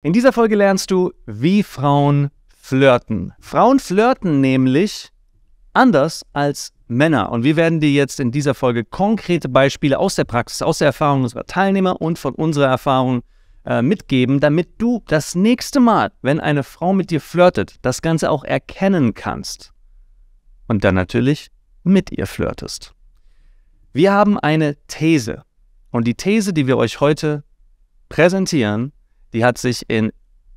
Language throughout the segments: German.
In dieser Folge lernst du, wie Frauen flirten. Frauen flirten nämlich anders als Männer. Und wir werden dir jetzt in dieser Folge konkrete Beispiele aus der Praxis, aus der Erfahrung unserer Teilnehmer und von unserer Erfahrung äh, mitgeben, damit du das nächste Mal, wenn eine Frau mit dir flirtet, das Ganze auch erkennen kannst. Und dann natürlich mit ihr flirtest. Wir haben eine These. Und die These, die wir euch heute präsentieren, die hat sich in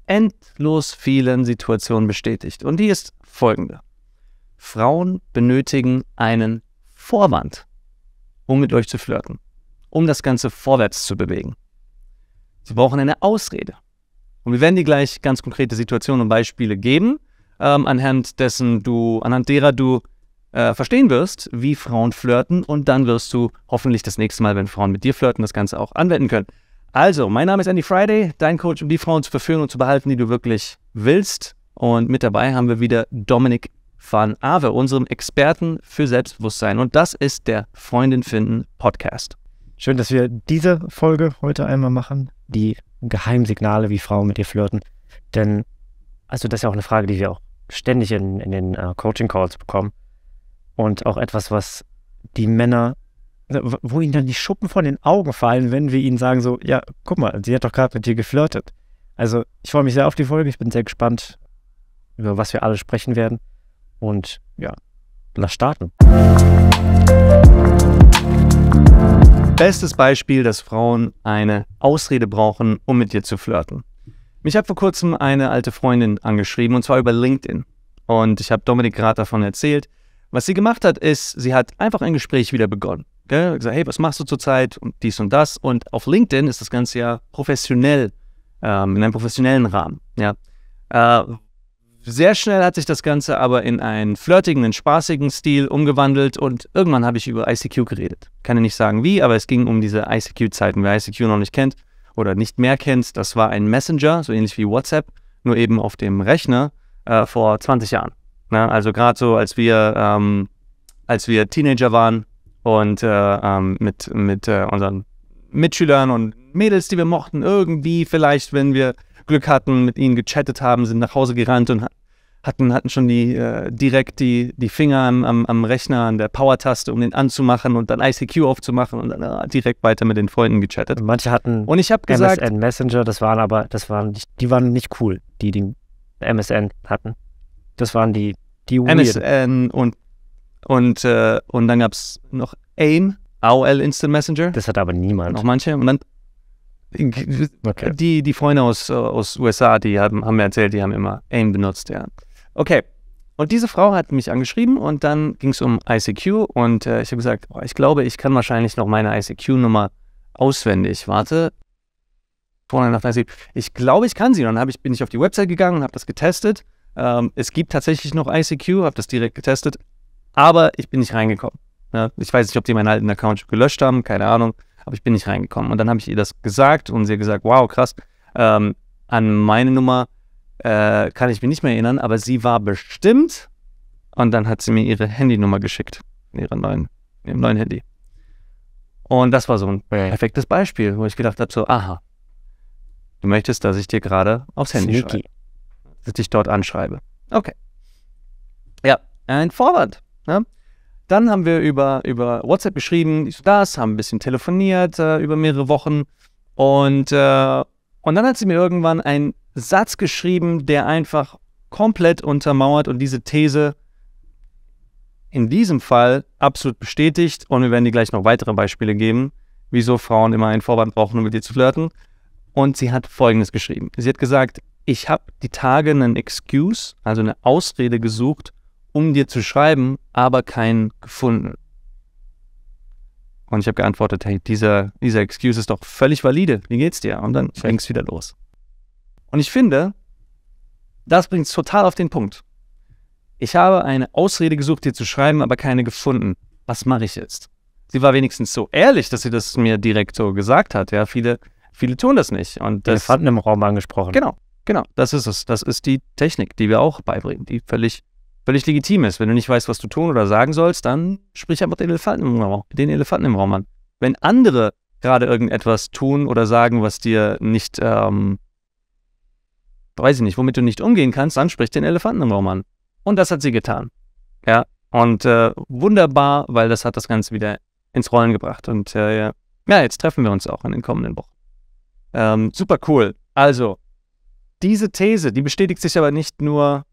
endlos vielen Situationen bestätigt. Und die ist folgende. Frauen benötigen einen Vorwand, um mit euch zu flirten, um das Ganze vorwärts zu bewegen. Sie brauchen eine Ausrede. Und wir werden dir gleich ganz konkrete Situationen und Beispiele geben, ähm, anhand dessen du, anhand derer du äh, verstehen wirst, wie Frauen flirten und dann wirst du hoffentlich das nächste Mal, wenn Frauen mit dir flirten, das Ganze auch anwenden können. Also, mein Name ist Andy Friday, dein Coach, um die Frauen zu verführen und zu behalten, die du wirklich willst. Und mit dabei haben wir wieder Dominik van Ave, unserem Experten für Selbstbewusstsein. Und das ist der Freundin finden Podcast. Schön, dass wir diese Folge heute einmal machen. Die Geheimsignale, wie Frauen mit dir flirten. Denn, also das ist ja auch eine Frage, die wir auch ständig in, in den uh, Coaching-Calls bekommen. Und auch etwas, was die Männer wo ihnen dann die Schuppen von den Augen fallen, wenn wir ihnen sagen, so, ja, guck mal, sie hat doch gerade mit dir geflirtet. Also ich freue mich sehr auf die Folge, ich bin sehr gespannt, über was wir alle sprechen werden. Und ja, lass starten. Bestes Beispiel, dass Frauen eine Ausrede brauchen, um mit dir zu flirten. Mich hat vor kurzem eine alte Freundin angeschrieben, und zwar über LinkedIn. Und ich habe Dominik gerade davon erzählt. Was sie gemacht hat, ist, sie hat einfach ein Gespräch wieder begonnen. Ne? Gesagt, hey, was machst du zurzeit und dies und das. Und auf LinkedIn ist das Ganze ja professionell, ähm, in einem professionellen Rahmen. Ja. Äh, sehr schnell hat sich das Ganze aber in einen flirtigen, einen spaßigen Stil umgewandelt und irgendwann habe ich über ICQ geredet. Kann ich nicht sagen wie, aber es ging um diese ICQ-Zeiten. Wer ICQ noch nicht kennt oder nicht mehr kennt, das war ein Messenger, so ähnlich wie WhatsApp, nur eben auf dem Rechner äh, vor 20 Jahren. Ne? Also gerade so, als wir, ähm, als wir Teenager waren, und äh, ähm, mit, mit äh, unseren Mitschülern und Mädels, die wir mochten, irgendwie vielleicht, wenn wir Glück hatten, mit ihnen gechattet haben, sind nach Hause gerannt und hatten, hatten schon die, äh, direkt die, die Finger am, am, Rechner, an der Power-Taste, um den anzumachen und dann ICQ aufzumachen und dann äh, direkt weiter mit den Freunden gechattet. Und Manche hatten und ich hab gesagt, MSN Messenger, das waren aber, das waren nicht, die waren nicht cool, die die MSN hatten. Das waren die, die Weird. MSN und und, äh, und dann gab es noch AIM, AOL Instant Messenger. Das hat aber niemand. Noch manche. Und dann okay. die, die Freunde aus, aus USA, die haben, haben mir erzählt, die haben immer AIM benutzt, ja. Okay. Und diese Frau hat mich angeschrieben und dann ging es um ICQ und äh, ich habe gesagt, oh, ich glaube, ich kann wahrscheinlich noch meine ICQ-Nummer auswendig. Warte. Vorne nach ICQ. Ich glaube, ich kann sie. dann ich, bin ich auf die Website gegangen und habe das getestet. Ähm, es gibt tatsächlich noch ICQ, habe das direkt getestet. Aber ich bin nicht reingekommen. Ja, ne? ich weiß nicht, ob die meinen alten Account gelöscht haben, keine Ahnung, aber ich bin nicht reingekommen. Und dann habe ich ihr das gesagt und sie hat gesagt, wow, krass, ähm, an meine Nummer äh, kann ich mich nicht mehr erinnern, aber sie war bestimmt. Und dann hat sie mir ihre Handynummer geschickt, ihren neuen, ihrem neuen Handy. Und das war so ein perfektes Beispiel, wo ich gedacht habe, so, aha, du möchtest, dass ich dir gerade aufs Handy Sneaky. schreibe, dass ich dich dort anschreibe. Okay. Ja, ein Vorwand. Ne? Dann haben wir über, über WhatsApp geschrieben, dies und das, haben ein bisschen telefoniert äh, über mehrere Wochen. Und, äh, und dann hat sie mir irgendwann einen Satz geschrieben, der einfach komplett untermauert und diese These in diesem Fall absolut bestätigt. Und wir werden dir gleich noch weitere Beispiele geben, wieso Frauen immer einen Vorwand brauchen, um mit dir zu flirten. Und sie hat Folgendes geschrieben. Sie hat gesagt, ich habe die Tage einen Excuse, also eine Ausrede gesucht, um dir zu schreiben, aber keinen gefunden. Und ich habe geantwortet, hey, dieser, dieser Excuse ist doch völlig valide. Wie geht's dir? Und dann ging es wieder los. Und ich finde, das bringt es total auf den Punkt. Ich habe eine Ausrede gesucht, dir zu schreiben, aber keine gefunden. Was mache ich jetzt? Sie war wenigstens so ehrlich, dass sie das mir direkt so gesagt hat. Ja, viele, viele tun das nicht. Und das, Elefanten im Raum angesprochen. Genau, genau. Das ist es. Das ist die Technik, die wir auch beibringen, die völlig völlig legitim ist. Wenn du nicht weißt, was du tun oder sagen sollst, dann sprich einfach den Elefanten im Raum, den Elefanten im Raum an. Wenn andere gerade irgendetwas tun oder sagen, was dir nicht, ähm, weiß ich nicht, womit du nicht umgehen kannst, dann sprich den Elefanten im Raum an. Und das hat sie getan. Ja, und äh, wunderbar, weil das hat das Ganze wieder ins Rollen gebracht. Und äh, ja, jetzt treffen wir uns auch in den kommenden Wochen. Ähm, super cool. Also, diese These, die bestätigt sich aber nicht nur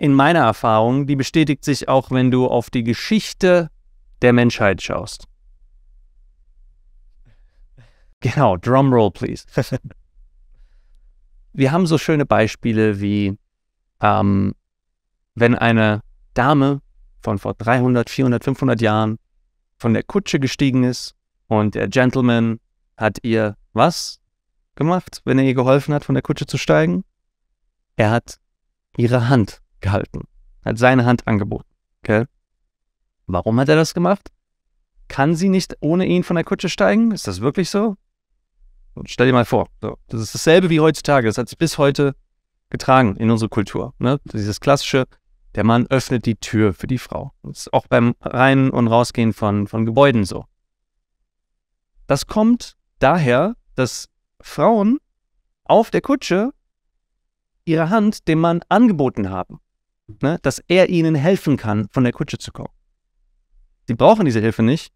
in meiner Erfahrung, die bestätigt sich auch, wenn du auf die Geschichte der Menschheit schaust. Genau, Drumroll, please. Wir haben so schöne Beispiele wie, ähm, wenn eine Dame von vor 300, 400, 500 Jahren von der Kutsche gestiegen ist und der Gentleman hat ihr was gemacht, wenn er ihr geholfen hat, von der Kutsche zu steigen? Er hat ihre Hand gehalten. Hat seine Hand angeboten. Okay? Warum hat er das gemacht? Kann sie nicht ohne ihn von der Kutsche steigen? Ist das wirklich so? Und stell dir mal vor, so. das ist dasselbe wie heutzutage. Das hat sich bis heute getragen in unsere Kultur. Ne? Dieses klassische, der Mann öffnet die Tür für die Frau. Das ist auch beim Rein- und Rausgehen von, von Gebäuden so. Das kommt daher, dass Frauen auf der Kutsche ihre Hand dem Mann angeboten haben ne, dass er ihnen helfen kann, von der Kutsche zu kommen. Sie brauchen diese Hilfe nicht.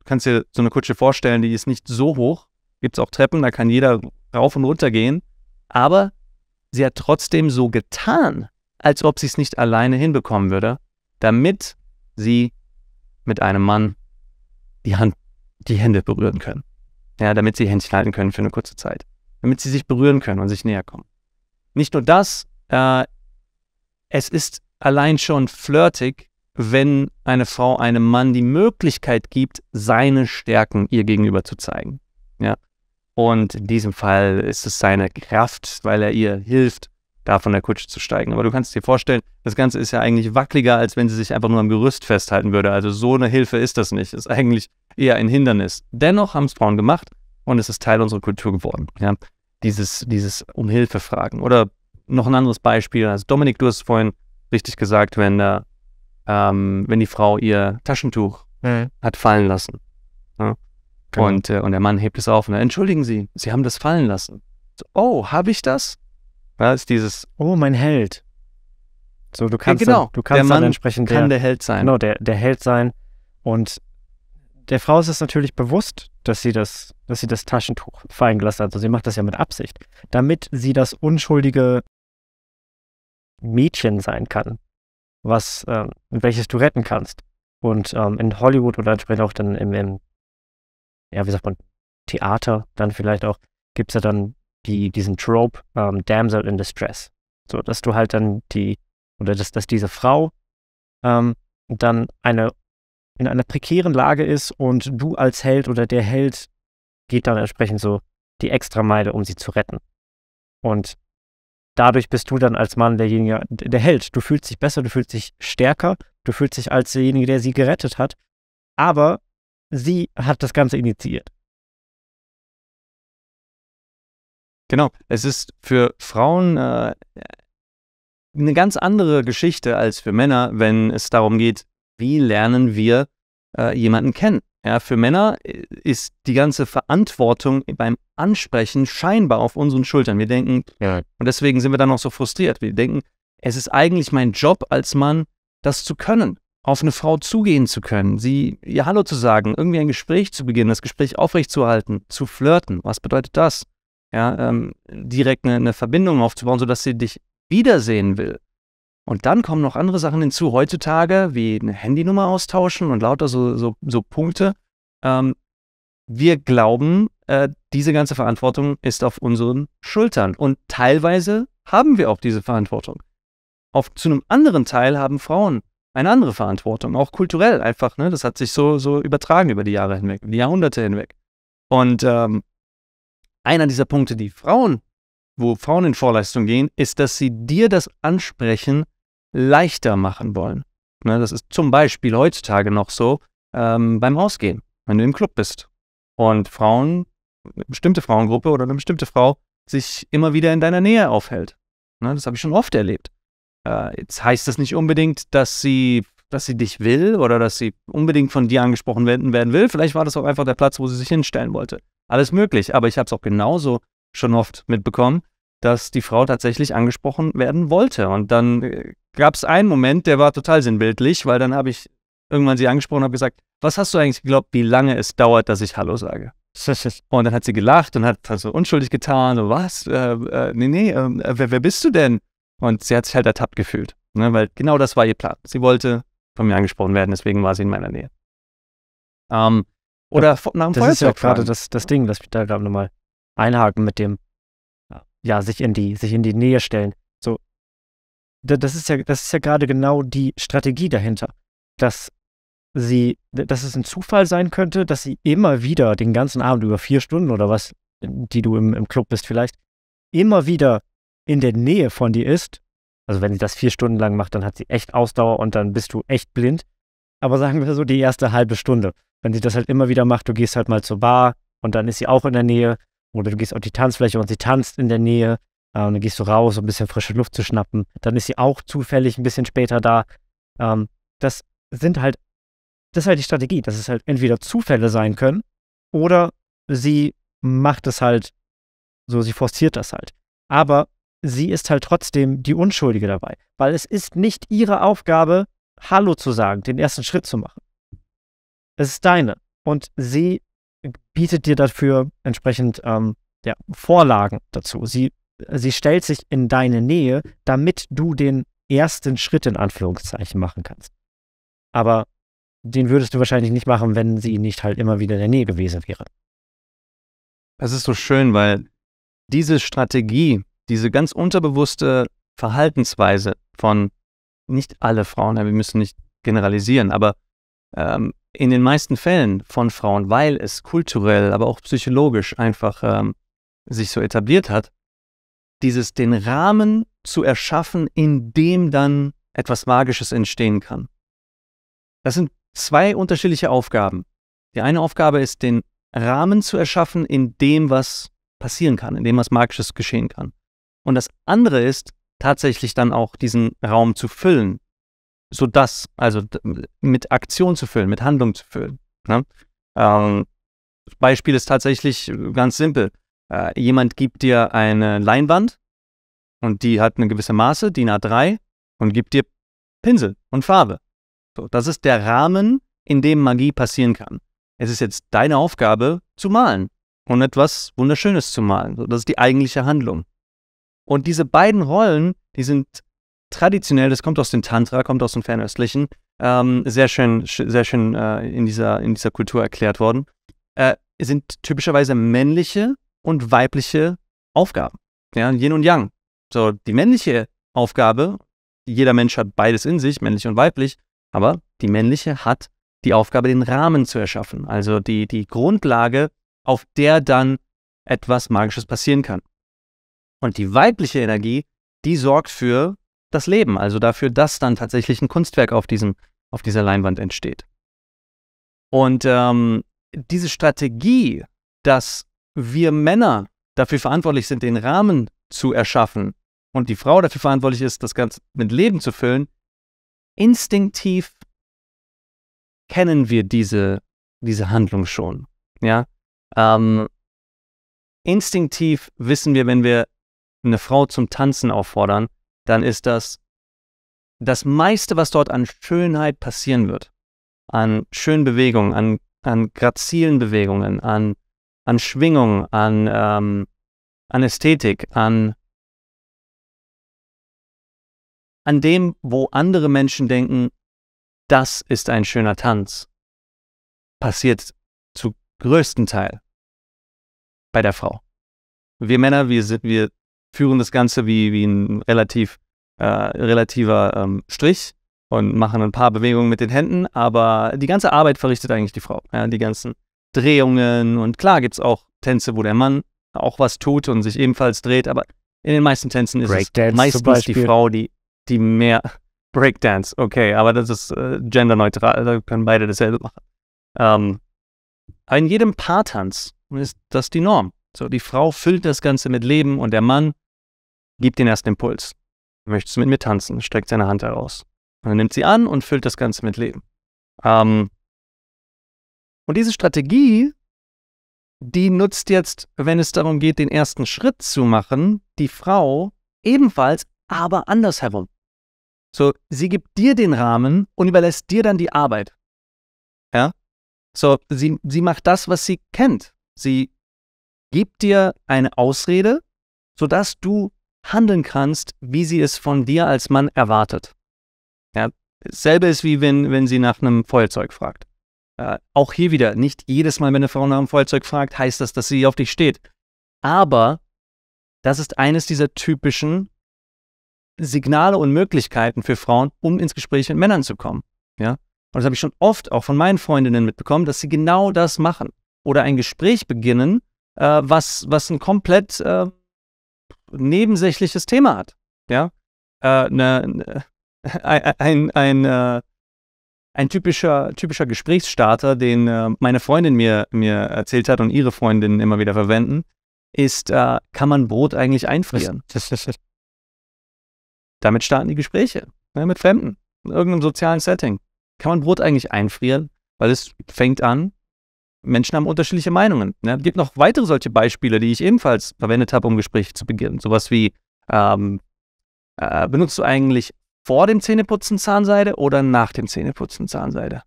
Du kannst dir so eine Kutsche vorstellen, die ist nicht so hoch. Gibt es auch Treppen, da kann jeder rauf und runter gehen. Aber sie hat trotzdem so getan, als ob sie es nicht alleine hinbekommen würde, damit sie mit einem Mann die, Hand, die Hände berühren können. Ja, damit sie Händchen halten können für eine kurze Zeit. Damit sie sich berühren können und sich näher kommen. Nicht nur das, äh, es ist allein schon flirtig, wenn eine Frau einem Mann die Möglichkeit gibt, seine Stärken ihr gegenüber zu zeigen. Ja. Und in diesem Fall ist es seine Kraft, weil er ihr hilft, da von der Kutsche zu steigen. Aber du kannst dir vorstellen, das Ganze ist ja eigentlich wackeliger, als wenn sie sich einfach nur am Gerüst festhalten würde. Also so eine Hilfe ist das nicht. Ist eigentlich eher ein Hindernis. Dennoch haben es Frauen gemacht und es ist Teil unserer Kultur geworden. Ja. Dieses, dieses um Hilfe fragen. Oder noch ein anderes Beispiel. Also Dominik, du hast vorhin richtig gesagt, wenn, der, äh, ähm, wenn die Frau ihr Taschentuch mhm. hat fallen lassen. Ja? Genau. Und, äh, und der Mann hebt es auf und dann, entschuldigen Sie, Sie haben das fallen lassen. So, oh, habe ich das? Ja, ist dieses. Oh, mein Held. So, du kannst, ja, genau. dann, du kannst der Mann entsprechend. Kann der, der Held sein. Genau, der, der Held sein. Und der Frau ist es natürlich bewusst, dass sie das, dass sie das Taschentuch fallen gelassen hat. Also sie macht das ja mit Absicht, damit sie das unschuldige Mädchen sein kann, was, ähm, welches du retten kannst. Und ähm, in Hollywood oder entsprechend auch dann im, im, ja, wie sagt man, Theater dann vielleicht auch, gibt es ja dann die, diesen Trope, ähm, Damsel in Distress. So, dass du halt dann die, oder dass, dass diese Frau ähm, dann eine, in einer prekären Lage ist und du als Held oder der Held geht dann entsprechend so die Extrameile, um sie zu retten. Und dadurch bist du dann als Mann derjenige, der Held. Du fühlst dich besser, du fühlst dich stärker, du fühlst dich als derjenige, der sie gerettet hat. Aber sie hat das Ganze initiiert. Genau, es ist für Frauen äh, eine ganz andere Geschichte als für Männer, wenn es darum geht, wie lernen wir äh, jemanden kennen. Ja, für Männer äh, ist die ganze Verantwortung beim Ansprechen scheinbar auf unseren Schultern. Wir denken, ja. und deswegen sind wir dann auch so frustriert. Wir denken, es ist eigentlich mein Job als Mann, das zu können, auf eine Frau zugehen zu können, sie ihr Hallo zu sagen, irgendwie ein Gespräch zu beginnen, das Gespräch aufrechtzuerhalten, zu flirten. Was bedeutet das? Ja, ähm, direkt eine, eine Verbindung aufzubauen, sodass sie dich wiedersehen will. Und dann kommen noch andere Sachen hinzu heutzutage, wie eine Handynummer austauschen und lauter so, so, so Punkte. Ähm, wir glauben, äh, diese ganze Verantwortung ist auf unseren Schultern. Und teilweise haben wir auch diese Verantwortung. Auf, zu einem anderen Teil haben Frauen eine andere Verantwortung, auch kulturell einfach. Ne? Das hat sich so, so übertragen über die Jahre hinweg, die Jahrhunderte hinweg. Und ähm, einer dieser Punkte, die Frauen, wo Frauen in Vorleistung gehen, ist, dass sie dir das ansprechen, leichter machen wollen. Ne, das ist zum Beispiel heutzutage noch so ähm, beim Ausgehen, wenn du im Club bist und Frauen, eine bestimmte Frauengruppe oder eine bestimmte Frau sich immer wieder in deiner Nähe aufhält. Ne, das habe ich schon oft erlebt. Äh, jetzt heißt das nicht unbedingt, dass sie, dass sie dich will oder dass sie unbedingt von dir angesprochen werden, werden will. Vielleicht war das auch einfach der Platz, wo sie sich hinstellen wollte. Alles möglich, aber ich habe es auch genauso schon oft mitbekommen, dass die Frau tatsächlich angesprochen werden wollte. Und dann äh, gab es einen Moment, der war total sinnbildlich, weil dann habe ich irgendwann sie angesprochen und habe gesagt, was hast du eigentlich geglaubt, wie lange es dauert, dass ich Hallo sage? Und dann hat sie gelacht und hat, so unschuldig getan, so was? Äh, äh, nee, nee, ähm, äh, wer, wer, bist du denn? Und sie hat sich halt ertappt gefühlt, ne? weil genau das war ihr Plan. Sie wollte von mir angesprochen werden, deswegen war sie in meiner Nähe. Ähm, oder ja, nach dem Das Feuerzeug ist ja gerade das, das Ding, dass ich da gerade nochmal einhaken mit dem ja, sich in die, sich in die Nähe stellen. So, das ist ja, das ist ja gerade genau die Strategie dahinter, dass sie, dass es ein Zufall sein könnte, dass sie immer wieder den ganzen Abend über vier Stunden oder was, die du im, im Club bist vielleicht, immer wieder in der Nähe von dir ist. Also wenn sie das vier Stunden lang macht, dann hat sie echt Ausdauer und dann bist du echt blind. Aber sagen wir so die erste halbe Stunde. Wenn sie das halt immer wieder macht, du gehst halt mal zur Bar und dann ist sie auch in der Nähe oder du gehst auf die Tanzfläche und sie tanzt in der Nähe. Ähm, dann gehst du raus, um ein bisschen frische Luft zu schnappen. Dann ist sie auch zufällig ein bisschen später da. Ähm, das sind halt, das ist halt die Strategie, dass es halt entweder Zufälle sein können oder sie macht es halt so, sie forciert das halt. Aber sie ist halt trotzdem die Unschuldige dabei, weil es ist nicht ihre Aufgabe, Hallo zu sagen, den ersten Schritt zu machen. Es ist deine. Und sie bietet dir dafür entsprechend ähm, ja, Vorlagen dazu. Sie, sie stellt sich in deine Nähe, damit du den ersten Schritt in Anführungszeichen machen kannst. Aber den würdest du wahrscheinlich nicht machen, wenn sie nicht halt immer wieder in der Nähe gewesen wäre. Das ist so schön, weil diese Strategie, diese ganz unterbewusste Verhaltensweise von nicht alle Frauen, wir müssen nicht generalisieren, aber ähm, in den meisten Fällen von Frauen, weil es kulturell, aber auch psychologisch einfach ähm, sich so etabliert hat, dieses den Rahmen zu erschaffen, in dem dann etwas Magisches entstehen kann. Das sind zwei unterschiedliche Aufgaben. Die eine Aufgabe ist, den Rahmen zu erschaffen, in dem was passieren kann, in dem was Magisches geschehen kann. Und das andere ist, tatsächlich dann auch diesen Raum zu füllen, so das, also mit Aktion zu füllen, mit Handlung zu füllen. Ne? Ähm, Beispiel ist tatsächlich äh, ganz simpel. Äh, jemand gibt dir eine Leinwand und die hat eine gewisse Maße, DIN A3, und gibt dir Pinsel und Farbe. So, das ist der Rahmen, in dem Magie passieren kann. Es ist jetzt deine Aufgabe zu malen und etwas Wunderschönes zu malen. So, das ist die eigentliche Handlung. Und diese beiden Rollen, die sind traditionell, das kommt aus dem Tantra, kommt aus dem Fernöstlichen, ähm, sehr schön, sehr schön äh, in, dieser, in dieser Kultur erklärt worden, äh, sind typischerweise männliche und weibliche Aufgaben. Ja, Yin und Yang. So, die männliche Aufgabe, jeder Mensch hat beides in sich, männlich und weiblich, aber die männliche hat die Aufgabe, den Rahmen zu erschaffen, also die, die Grundlage, auf der dann etwas Magisches passieren kann. Und die weibliche Energie, die sorgt für das Leben, also dafür, dass dann tatsächlich ein Kunstwerk auf, diesem, auf dieser Leinwand entsteht. Und ähm, diese Strategie, dass wir Männer dafür verantwortlich sind, den Rahmen zu erschaffen und die Frau dafür verantwortlich ist, das Ganze mit Leben zu füllen, instinktiv kennen wir diese, diese Handlung schon. Ja? Ähm, instinktiv wissen wir, wenn wir eine Frau zum Tanzen auffordern, dann ist das das meiste, was dort an Schönheit passieren wird, an schönen Bewegungen, an, an grazilen Bewegungen, an, an Schwingung, an, ähm, an Ästhetik, an, an dem, wo andere Menschen denken, das ist ein schöner Tanz, passiert zu größten Teil bei der Frau. Wir Männer, wir, sind, wir führen das Ganze wie, wie ein relativ, äh, relativer ähm, Strich und machen ein paar Bewegungen mit den Händen, aber die ganze Arbeit verrichtet eigentlich die Frau. Ja, die ganzen Drehungen und klar gibt es auch Tänze, wo der Mann auch was tut und sich ebenfalls dreht, aber in den meisten Tänzen ist Breakdance es meistens die Frau, die, die mehr Breakdance, okay, aber das ist äh, genderneutral, da können beide dasselbe machen. Ähm, in jedem Paartanz ist das die Norm. So, die Frau füllt das Ganze mit Leben und der Mann gibt den ersten Impuls. Möchtest du mit mir tanzen? Streckt seine Hand heraus. Und dann nimmt sie an und füllt das Ganze mit Leben. Ähm, und diese Strategie, die nutzt jetzt, wenn es darum geht, den ersten Schritt zu machen, die Frau ebenfalls, aber andersherum. So, sie gibt dir den Rahmen und überlässt dir dann die Arbeit. Ja? So, sie, sie macht das, was sie kennt. Sie gibt dir eine Ausrede, sodass du handeln kannst, wie sie es von dir als Mann erwartet. Ja, dasselbe ist wie wenn, wenn sie nach einem Feuerzeug fragt. Äh, auch hier wieder, nicht jedes Mal, wenn eine Frau nach einem Feuerzeug fragt, heißt das, dass sie auf dich steht. Aber das ist eines dieser typischen Signale und Möglichkeiten für Frauen, um ins Gespräch mit Männern zu kommen. Ja? Und das habe ich schon oft auch von meinen Freundinnen mitbekommen, dass sie genau das machen. Oder ein Gespräch beginnen äh, was, was ein komplett äh, nebensächliches Thema hat. Ja, äh, ne, ne ein, ein, ein, äh, ein, typischer, typischer Gesprächsstarter, den äh, meine Freundin mir, mir erzählt hat und ihre Freundinnen immer wieder verwenden, ist, äh, kann man Brot eigentlich einfrieren? Damit starten die Gespräche ne, mit Fremden in irgendeinem sozialen Setting. Kann man Brot eigentlich einfrieren? Weil es fängt an, Menschen haben unterschiedliche Meinungen. Ne? Es gibt noch weitere solche Beispiele, die ich ebenfalls verwendet habe, um Gespräche zu beginnen. Sowas wie, ähm, äh, benutzt du eigentlich vor dem Zähneputzen Zahnseide oder nach dem Zähneputzen Zahnseide?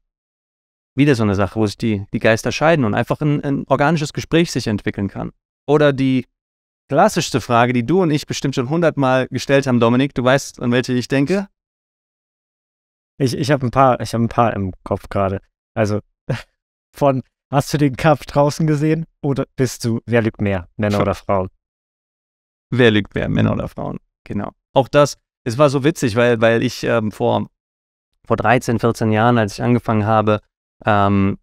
Wieder so eine Sache, wo sich die, die Geister scheiden und einfach ein, ein organisches Gespräch sich entwickeln kann. Oder die klassischste Frage, die du und ich bestimmt schon hundertmal gestellt haben, Dominik. Du weißt, an welche ich denke? Ich, ich habe ein paar, ich habe ein paar im Kopf gerade. Also von Hast du den Kampf draußen gesehen? Oder bist du, wer lügt mehr, Männer F oder Frauen? Wer lügt mehr, Männer oder Frauen? Genau. Auch das, es war so witzig, weil, weil ich ähm, vor, vor 13, 14 Jahren, als ich angefangen habe, ähm,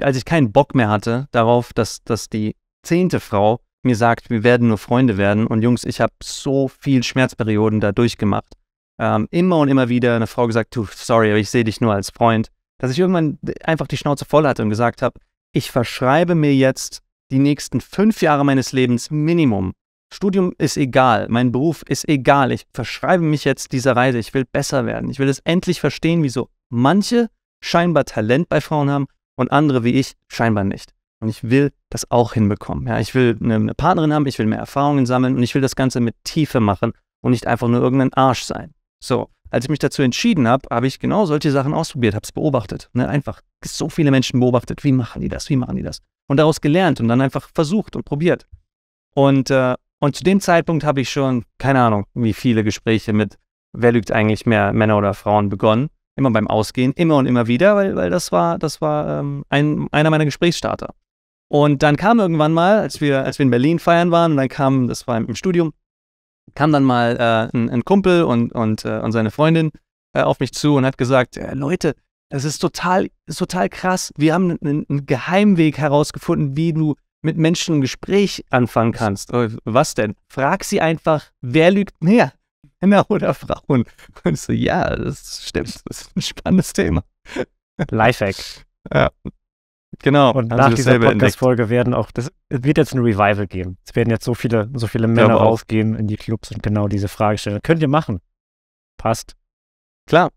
als ich keinen Bock mehr hatte darauf, dass, dass die zehnte Frau mir sagt, wir werden nur Freunde werden. Und Jungs, ich habe so viel Schmerzperioden da durchgemacht. Ähm, immer und immer wieder eine Frau gesagt, sorry, aber ich sehe dich nur als Freund dass ich irgendwann einfach die Schnauze voll hatte und gesagt habe, ich verschreibe mir jetzt die nächsten fünf Jahre meines Lebens Minimum. Studium ist egal, mein Beruf ist egal. Ich verschreibe mich jetzt dieser Reise. Ich will besser werden. Ich will es endlich verstehen, wieso manche scheinbar Talent bei Frauen haben und andere wie ich scheinbar nicht. Und ich will das auch hinbekommen. Ja, ich will eine Partnerin haben, ich will mehr Erfahrungen sammeln und ich will das Ganze mit Tiefe machen und nicht einfach nur irgendein Arsch sein. So als ich mich dazu entschieden habe, habe ich genau solche Sachen ausprobiert, habe es beobachtet. Ne? Einfach so viele Menschen beobachtet, wie machen die das, wie machen die das. Und daraus gelernt und dann einfach versucht und probiert. Und, äh, und zu dem Zeitpunkt habe ich schon, keine Ahnung, wie viele Gespräche mit, wer lügt eigentlich mehr, Männer oder Frauen begonnen. Immer beim Ausgehen, immer und immer wieder, weil, weil das war, das war ähm, ein, einer meiner Gesprächsstarter. Und dann kam irgendwann mal, als wir, als wir in Berlin feiern waren, und dann kam, das war im Studium, kam dann mal äh, ein, ein, Kumpel und, und, äh, und seine Freundin äh, auf mich zu und hat gesagt, äh, Leute, das ist total, ist total krass. Wir haben einen, einen Geheimweg herausgefunden, wie du mit Menschen ein Gespräch anfangen kannst. Äh, was denn? Frag sie einfach, wer lügt mehr? Männer oder Frauen? Und ich so, ja, das stimmt. Das ist ein spannendes Thema. Lifehack. Ja, Genau. Und nach dieser Podcast-Folge werden auch, das wird jetzt ein Revival geben. Es werden jetzt so viele, so viele Männer rausgehen in die Clubs und genau diese Frage stellen. Könnt ihr machen. Passt. Klar.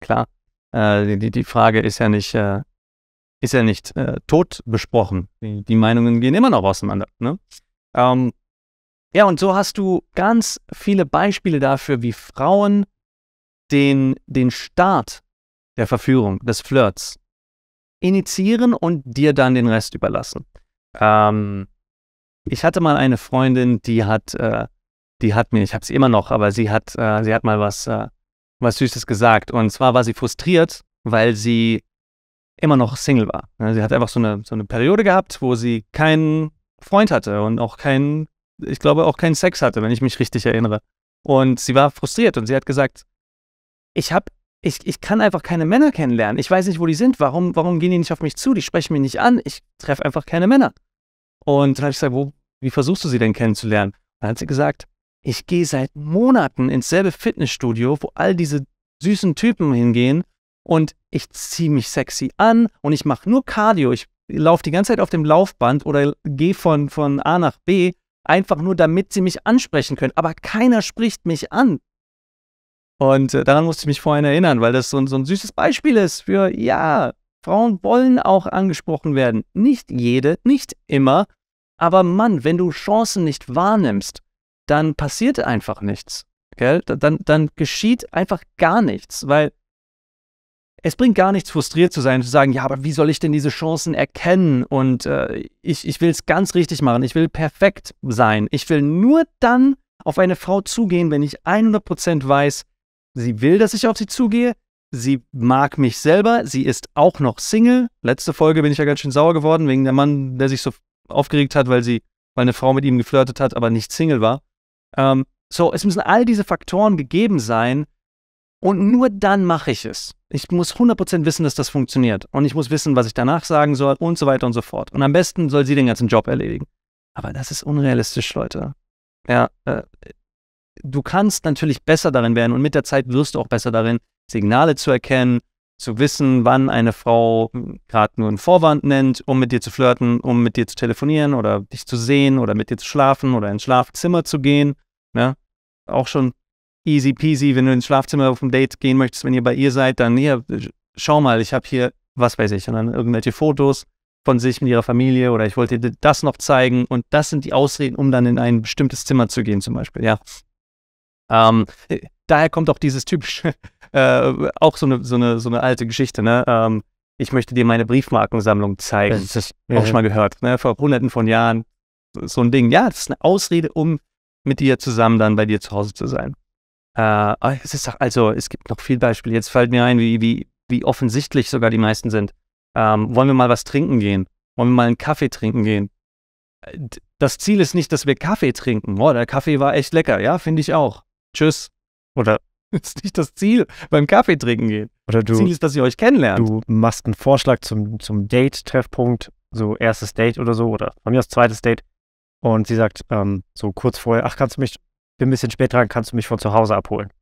Klar. Äh, die, die Frage ist ja nicht, äh, ist ja nicht äh, tot besprochen. Die, die, Meinungen gehen immer noch auseinander. Ne? Ähm, ja, und so hast du ganz viele Beispiele dafür, wie Frauen den, den Start der Verführung, des Flirts, initiieren und dir dann den Rest überlassen. Ähm, ich hatte mal eine Freundin, die hat, äh, die hat mir, ich habe sie immer noch, aber sie hat, äh, sie hat mal was, äh, was Süßes gesagt. Und zwar war sie frustriert, weil sie immer noch Single war. Sie hat einfach so eine, so eine Periode gehabt, wo sie keinen Freund hatte und auch keinen, ich glaube, auch keinen Sex hatte, wenn ich mich richtig erinnere. Und sie war frustriert und sie hat gesagt, ich habe ich, ich kann einfach keine Männer kennenlernen. Ich weiß nicht, wo die sind. Warum, warum gehen die nicht auf mich zu? Die sprechen mich nicht an. Ich treffe einfach keine Männer. Und dann habe ich gesagt, wo, wie versuchst du sie denn kennenzulernen? Dann hat sie gesagt, ich gehe seit Monaten ins selbe Fitnessstudio, wo all diese süßen Typen hingehen und ich ziehe mich sexy an und ich mache nur Cardio. Ich laufe die ganze Zeit auf dem Laufband oder gehe von, von A nach B, einfach nur damit sie mich ansprechen können. Aber keiner spricht mich an. Und äh, daran musste ich mich vorhin erinnern, weil das so ein, so ein süßes Beispiel ist für, ja, Frauen wollen auch angesprochen werden. Nicht jede, nicht immer. Aber Mann, wenn du Chancen nicht wahrnimmst, dann passiert einfach nichts. Gell? Dann, dann geschieht einfach gar nichts, weil es bringt gar nichts, frustriert zu sein, und zu sagen, ja, aber wie soll ich denn diese Chancen erkennen? Und äh, ich, ich will es ganz richtig machen, ich will perfekt sein. Ich will nur dann auf eine Frau zugehen, wenn ich 100% weiß, Sie will, dass ich auf sie zugehe. Sie mag mich selber. Sie ist auch noch Single. Letzte Folge bin ich ja ganz schön sauer geworden wegen der Mann, der sich so aufgeregt hat, weil sie, weil eine Frau mit ihm geflirtet hat, aber nicht Single war. Ähm, so, es müssen all diese Faktoren gegeben sein und nur dann mache ich es. Ich muss 100% wissen, dass das funktioniert und ich muss wissen, was ich danach sagen soll und so weiter und so fort. Und am besten soll sie den ganzen Job erledigen. Aber das ist unrealistisch, Leute. Ja, äh, du kannst natürlich besser darin werden und mit der Zeit wirst du auch besser darin, Signale zu erkennen, zu wissen, wann eine Frau hm, gerade nur einen Vorwand nennt, um mit dir zu flirten, um mit dir zu telefonieren oder dich zu sehen oder mit dir zu schlafen oder ins Schlafzimmer zu gehen. Ne? Auch schon easy peasy, wenn du ins Schlafzimmer auf ein Date gehen möchtest, wenn ihr bei ihr seid, dann hier, schau mal, ich habe hier, was weiß ich, und dann irgendwelche Fotos von sich mit ihrer Familie oder ich wollte dir das noch zeigen und das sind die Ausreden, um dann in ein bestimmtes Zimmer zu gehen zum Beispiel, ja. Ähm, daher kommt auch dieses typische, äh, auch so eine, so, eine, so eine alte Geschichte, ne? Ähm, ich möchte dir meine Briefmarkensammlung zeigen. Das ist, ja. Auch schon mal gehört, ne? Vor hunderten von Jahren. So ein Ding. Ja, das ist eine Ausrede, um mit dir zusammen dann bei dir zu Hause zu sein. Äh, ah, es ist also, es gibt noch viel Beispiele. Jetzt fällt mir ein, wie, wie, wie offensichtlich sogar die meisten sind. Ähm, wollen wir mal was trinken gehen? Wollen wir mal einen Kaffee trinken gehen? Äh, das Ziel ist nicht, dass wir Kaffee trinken. Boah, der Kaffee war echt lecker, ja, finde ich auch. Tschüss. Oder ist nicht das Ziel beim Kaffee trinken gehen. Oder du, das Ziel ist, dass ihr euch kennenlernt. Du machst einen Vorschlag zum, zum Date-Treffpunkt, so erstes Date oder so, oder von mir aus zweites Date. Und sie sagt ähm, so kurz vorher, ach, kannst du mich, bin ein bisschen spät dran, kannst du mich von zu Hause abholen?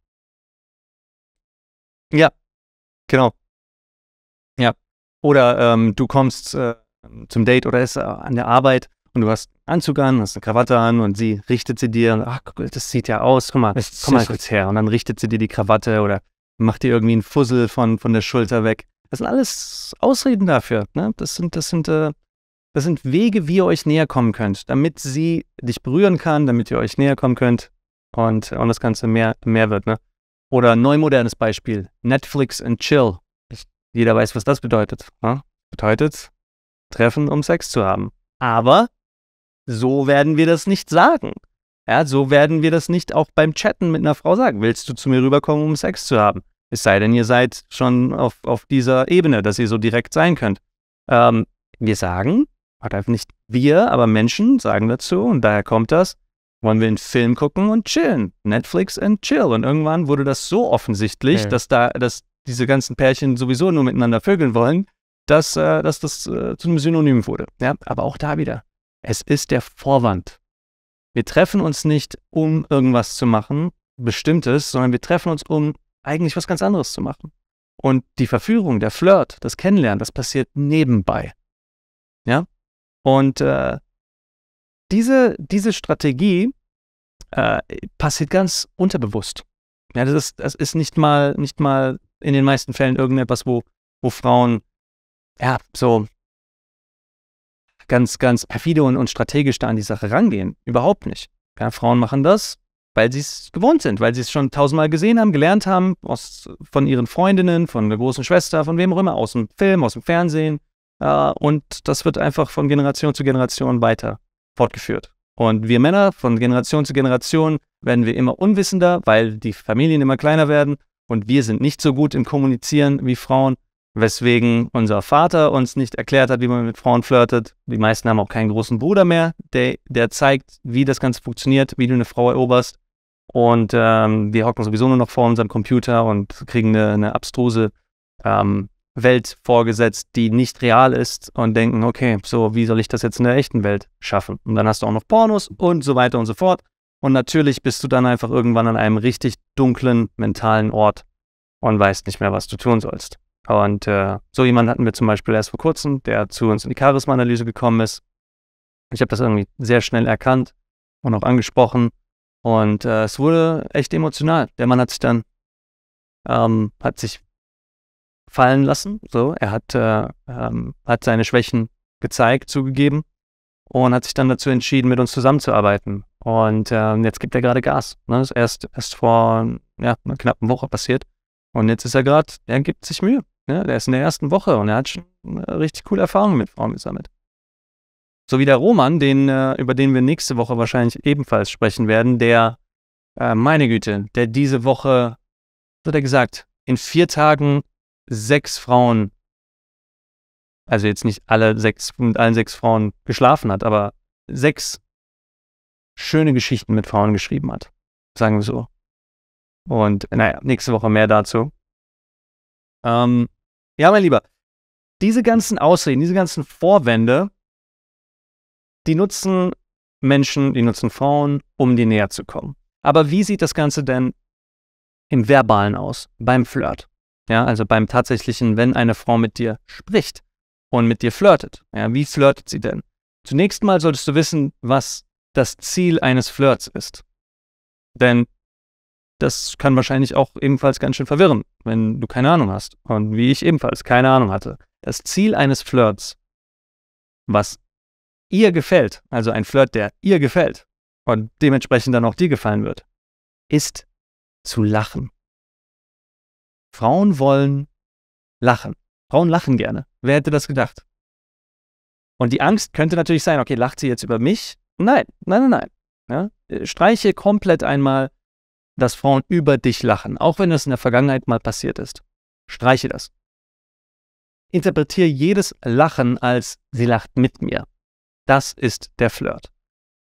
Ja, genau. Ja. Oder ähm, du kommst äh, zum Date oder ist äh, an der Arbeit und du hast einen Anzug an, hast eine Krawatte an und sie richtet sie dir und ach, das sieht ja aus, guck mal, komm mal kurz her. Und dann richtet sie dir die Krawatte oder macht dir irgendwie einen Fussel von, von der Schulter weg. Das sind alles Ausreden dafür. Ne? Das sind, das sind, äh, das sind Wege, wie ihr euch näher kommen könnt, damit sie dich berühren kann, damit ihr euch näher kommen könnt und, und das Ganze mehr, mehr wird. Ne? Oder neumodernes Beispiel: Netflix and Chill. Jeder weiß, was das bedeutet. Ne? Bedeutet, Treffen, um Sex zu haben. Aber so werden wir das nicht sagen. Ja, so werden wir das nicht auch beim Chatten mit einer Frau sagen. Willst du zu mir rüberkommen, um Sex zu haben? Es sei denn, ihr seid schon auf, auf dieser Ebene, dass ihr so direkt sein könnt. Ähm, wir sagen, einfach nicht wir, aber Menschen sagen dazu und daher kommt das, wollen wir einen Film gucken und chillen. Netflix and chill. Und irgendwann wurde das so offensichtlich, ja. dass da, dass diese ganzen Pärchen sowieso nur miteinander vögeln wollen, dass, äh, dass das äh, zu einem Synonym wurde. Ja, aber auch da wieder. Es ist der Vorwand. Wir treffen uns nicht, um irgendwas zu machen, bestimmtes, sondern wir treffen uns, um eigentlich was ganz anderes zu machen. Und die Verführung, der Flirt, das Kennenlernen, das passiert nebenbei. Ja? Und äh, diese, diese Strategie äh, passiert ganz unterbewusst. Ja, das ist, das ist nicht mal, nicht mal in den meisten Fällen irgendetwas, wo, wo Frauen ja, so ganz, ganz perfide und, und strategisch da an die Sache rangehen. Überhaupt nicht. Ja, Frauen machen das, weil sie es gewohnt sind, weil sie es schon tausendmal gesehen haben, gelernt haben, aus, von ihren Freundinnen, von der großen Schwester, von wem auch immer, aus dem Film, aus dem Fernsehen. Äh, und das wird einfach von Generation zu Generation weiter fortgeführt. Und wir Männer, von Generation zu Generation, werden wir immer unwissender, weil die Familien immer kleiner werden und wir sind nicht so gut im Kommunizieren wie Frauen weswegen unser Vater uns nicht erklärt hat, wie man mit Frauen flirtet. Die meisten haben auch keinen großen Bruder mehr, der, der zeigt, wie das Ganze funktioniert, wie du eine Frau eroberst. Und ähm, wir hocken sowieso nur noch vor unserem Computer und kriegen eine, eine abstruse ähm, Welt vorgesetzt, die nicht real ist und denken, okay, so, wie soll ich das jetzt in der echten Welt schaffen? Und dann hast du auch noch Pornos und so weiter und so fort. Und natürlich bist du dann einfach irgendwann an einem richtig dunklen mentalen Ort und weißt nicht mehr, was du tun sollst. Und äh, so jemanden hatten wir zum Beispiel erst vor kurzem, der zu uns in die Charisma-Analyse gekommen ist. Ich habe das irgendwie sehr schnell erkannt und auch angesprochen. Und äh, es wurde echt emotional. Der Mann hat sich dann ähm, hat sich fallen lassen. So, er hat, äh, ähm, hat seine Schwächen gezeigt, zugegeben und hat sich dann dazu entschieden, mit uns zusammenzuarbeiten. Und äh, jetzt gibt er gerade Gas. Ne? Das ist erst, erst vor ja, einer knappen Woche passiert. Und jetzt ist er gerade, er gibt sich Mühe. Ne? Der ist in der ersten Woche und er hat schon äh, richtig coole Erfahrungen mit Frauen gesammelt. So wie der Roman, den, äh, über den wir nächste Woche wahrscheinlich ebenfalls sprechen werden, der, äh, meine Güte, der diese Woche, so hat er gesagt, in vier Tagen sechs Frauen, also jetzt nicht alle sechs, mit allen sechs Frauen geschlafen hat, aber sechs schöne Geschichten mit Frauen geschrieben hat. Sagen wir so. Und naja, nächste Woche mehr dazu. Ähm, ja, mein Lieber, diese ganzen Ausreden, diese ganzen Vorwände, die nutzen Menschen, die nutzen Frauen, um dir näher zu kommen. Aber wie sieht das Ganze denn im Verbalen aus, beim Flirt? Ja, also beim tatsächlichen, wenn eine Frau mit dir spricht und mit dir flirtet. Ja, wie flirtet sie denn? Zunächst mal solltest du wissen, was das Ziel eines Flirts ist. Denn das kann wahrscheinlich auch ebenfalls ganz schön verwirren, wenn du keine Ahnung hast. Und wie ich ebenfalls keine Ahnung hatte. Das Ziel eines Flirts, was ihr gefällt, also ein Flirt, der ihr gefällt und dementsprechend dann auch dir gefallen wird, ist zu lachen. Frauen wollen lachen. Frauen lachen gerne. Wer hätte das gedacht? Und die Angst könnte natürlich sein, okay, lacht sie jetzt über mich? Nein, nein, nein, nein. Ja? Äh, streiche komplett einmal dass Frauen über dich lachen, auch wenn das in der Vergangenheit mal passiert ist. Streiche das. Interpretiere jedes Lachen als sie lacht mit mir. Das ist der Flirt.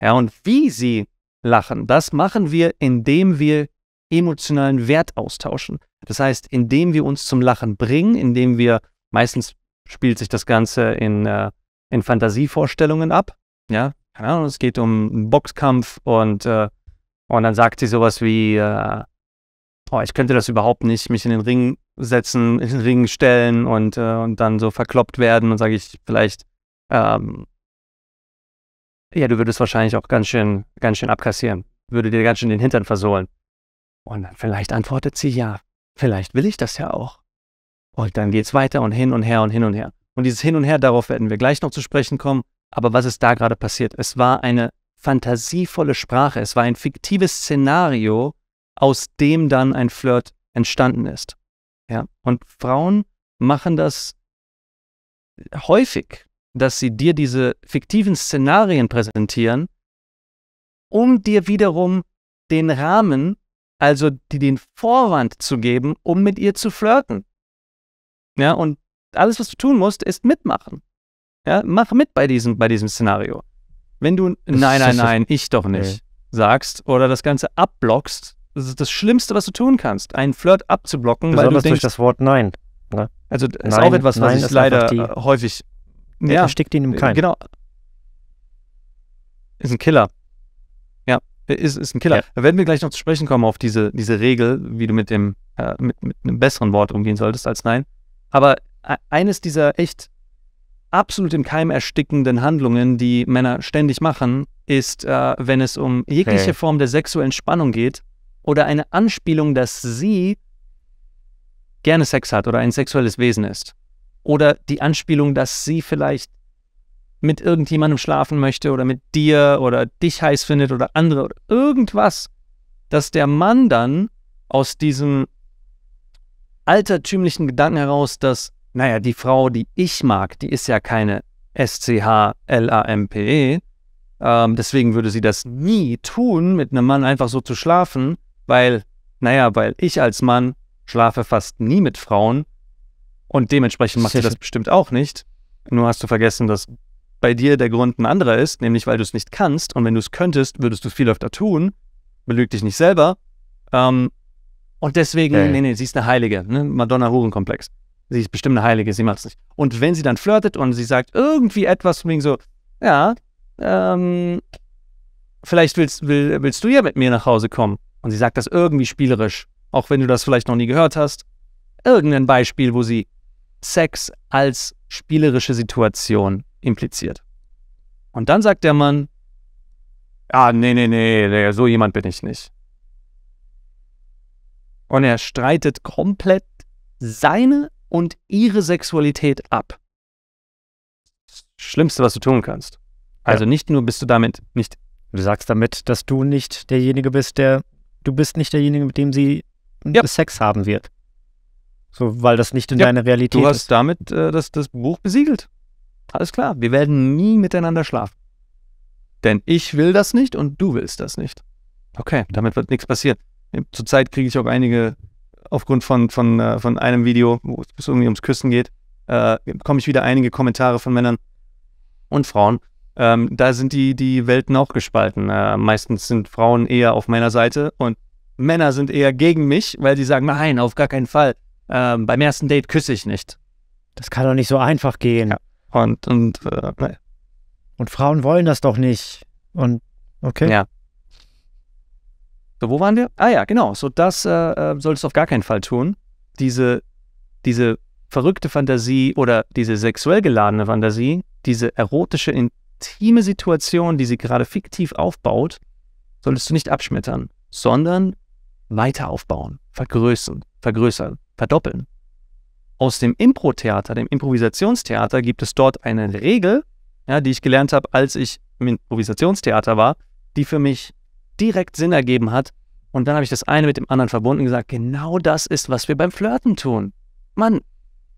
Ja, und wie sie lachen, das machen wir, indem wir emotionalen Wert austauschen. Das heißt, indem wir uns zum Lachen bringen, indem wir, meistens spielt sich das Ganze in, äh, in Fantasievorstellungen ab. Ja, keine Ahnung, es geht um einen Boxkampf und äh, und dann sagt sie sowas wie, äh, oh, ich könnte das überhaupt nicht, mich in den Ring setzen, in den Ring stellen und, äh, und dann so verkloppt werden und sage ich vielleicht, ähm, ja, du würdest wahrscheinlich auch ganz schön, ganz schön abkassieren, würde dir ganz schön den Hintern versohlen. Und dann vielleicht antwortet sie, ja, vielleicht will ich das ja auch. Und dann geht's weiter und hin und her und hin und her. Und dieses Hin und Her, darauf werden wir gleich noch zu sprechen kommen. Aber was ist da gerade passiert? Es war eine fantasievolle Sprache. Es war ein fiktives Szenario, aus dem dann ein Flirt entstanden ist. Ja? Und Frauen machen das häufig, dass sie dir diese fiktiven Szenarien präsentieren, um dir wiederum den Rahmen, also die, den Vorwand zu geben, um mit ihr zu flirten. Ja, und alles, was du tun musst, ist mitmachen. Ja, mach mit bei diesem, bei diesem Szenario wenn du nein, nein, nein, ich doch nicht nee. sagst oder das Ganze abblockst, das ist das Schlimmste, was du tun kannst, einen Flirt abzublocken, Besonders weil du denkst, durch das Wort nein. Ne? Also das nein, ist auch etwas, was nein, ich leider die, häufig ja, ja erstickt ihn im äh, Keim. Genau. Ist ein Killer. Ja, ist, ist ein Killer. Ja. Da werden wir gleich noch zu sprechen kommen auf diese, diese Regel, wie du mit dem äh, mit, mit einem besseren Wort umgehen solltest als nein. Aber e-, eines dieser echt absolut im Keim erstickenden Handlungen, die Männer ständig machen, ist, äh, wenn es um jegliche hey. Form der sexuellen Spannung geht oder eine Anspielung, dass sie gerne Sex hat oder ein sexuelles Wesen ist. Oder die Anspielung, dass sie vielleicht mit irgendjemandem schlafen möchte oder mit dir oder dich heiß findet oder andere oder irgendwas, dass der Mann dann aus diesem altertümlichen Gedanken heraus, dass naja, die Frau, die ich mag, die ist ja keine S-C-H-L-A-M-P-E. Ähm, deswegen würde sie das nie tun, mit einem Mann einfach so zu schlafen, weil, naja, weil ich als Mann schlafe fast nie mit Frauen und dementsprechend macht sie das bestimmt auch nicht. Nur hast du vergessen, dass bei dir der Grund ein anderer ist, nämlich weil du es nicht kannst und wenn du es könntest, würdest du es viel öfter tun. Belüg dich nicht selber. Ähm, und deswegen, hey. nee, nee, sie ist eine Heilige, ne? Madonna-Hurenkomplex. Sie ist bestimmt eine Heilige, sie macht es nicht. Und wenn sie dann flirtet und sie sagt irgendwie etwas wegen so, ja, ähm, vielleicht willst, will, willst du ja mit mir nach Hause kommen. Und sie sagt das irgendwie spielerisch, auch wenn du das vielleicht noch nie gehört hast. Irgendein Beispiel, wo sie Sex als spielerische Situation impliziert. Und dann sagt der Mann, ah, nee, nee, nee, nee so jemand bin ich nicht. Und er streitet komplett seine und ihre Sexualität ab. Schlimmste, was du tun kannst. Also ja. nicht nur bist du damit nicht. Du sagst damit, dass du nicht derjenige bist, der. Du bist nicht derjenige, mit dem sie ja. Sex haben wird. So, weil das nicht in ja. deiner Realität ist. Du hast ist. damit äh, das, das Buch besiegelt. Alles klar, wir werden nie miteinander schlafen. Denn ich will das nicht und du willst das nicht. Okay, damit wird nichts passieren. Zurzeit kriege ich auch einige aufgrund von, von, äh, von einem Video, wo es irgendwie ums Küssen geht, äh, komme ich wieder einige Kommentare von Männern und Frauen. Ähm, da sind die, die Welten auch gespalten. Äh, meistens sind Frauen eher auf meiner Seite und Männer sind eher gegen mich, weil sie sagen, nein, auf gar keinen Fall. Ähm, beim ersten Date küsse ich nicht. Das kann doch nicht so einfach gehen. Ja. Und, und, äh, und Frauen wollen das doch nicht. Und okay. Ja. So, wo waren wir? Ah ja, genau. So, das äh, äh, solltest du auf gar keinen Fall tun. Diese, diese verrückte Fantasie oder diese sexuell geladene Fantasie, diese erotische, intime Situation, die sie gerade fiktiv aufbaut, solltest du nicht abschmettern, sondern weiter aufbauen, vergrößern, vergrößern, verdoppeln. Aus dem Impro-Theater, dem Improvisationstheater, gibt es dort eine Regel, ja, die ich gelernt habe, als ich im Improvisationstheater war, die für mich direkt Sinn ergeben hat. Und dann habe ich das eine mit dem anderen verbunden und gesagt, genau das ist, was wir beim Flirten tun. Mann,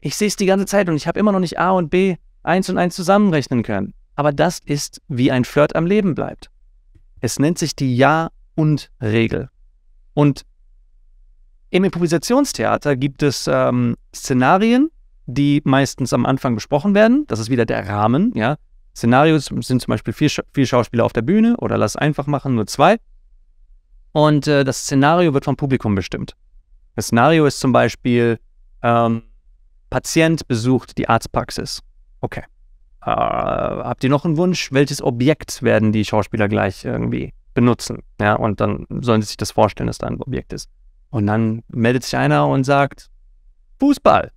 ich sehe es die ganze Zeit und ich habe immer noch nicht A und B eins und eins zusammenrechnen können. Aber das ist, wie ein Flirt am Leben bleibt. Es nennt sich die Ja- und Regel. Und im Improvisationstheater gibt es ähm, Szenarien, die meistens am Anfang besprochen werden. Das ist wieder der Rahmen. Ja? Szenarios sind zum Beispiel vier, vier Schauspieler auf der Bühne oder lass einfach machen, nur zwei und äh, das Szenario wird vom Publikum bestimmt. Das Szenario ist zum Beispiel, ähm, Patient besucht die Arztpraxis. Okay. Äh, habt ihr noch einen Wunsch? Welches Objekt werden die Schauspieler gleich irgendwie benutzen? Ja, und dann sollen sie sich das vorstellen, dass da ein Objekt ist. Und dann meldet sich einer und sagt, Fußball.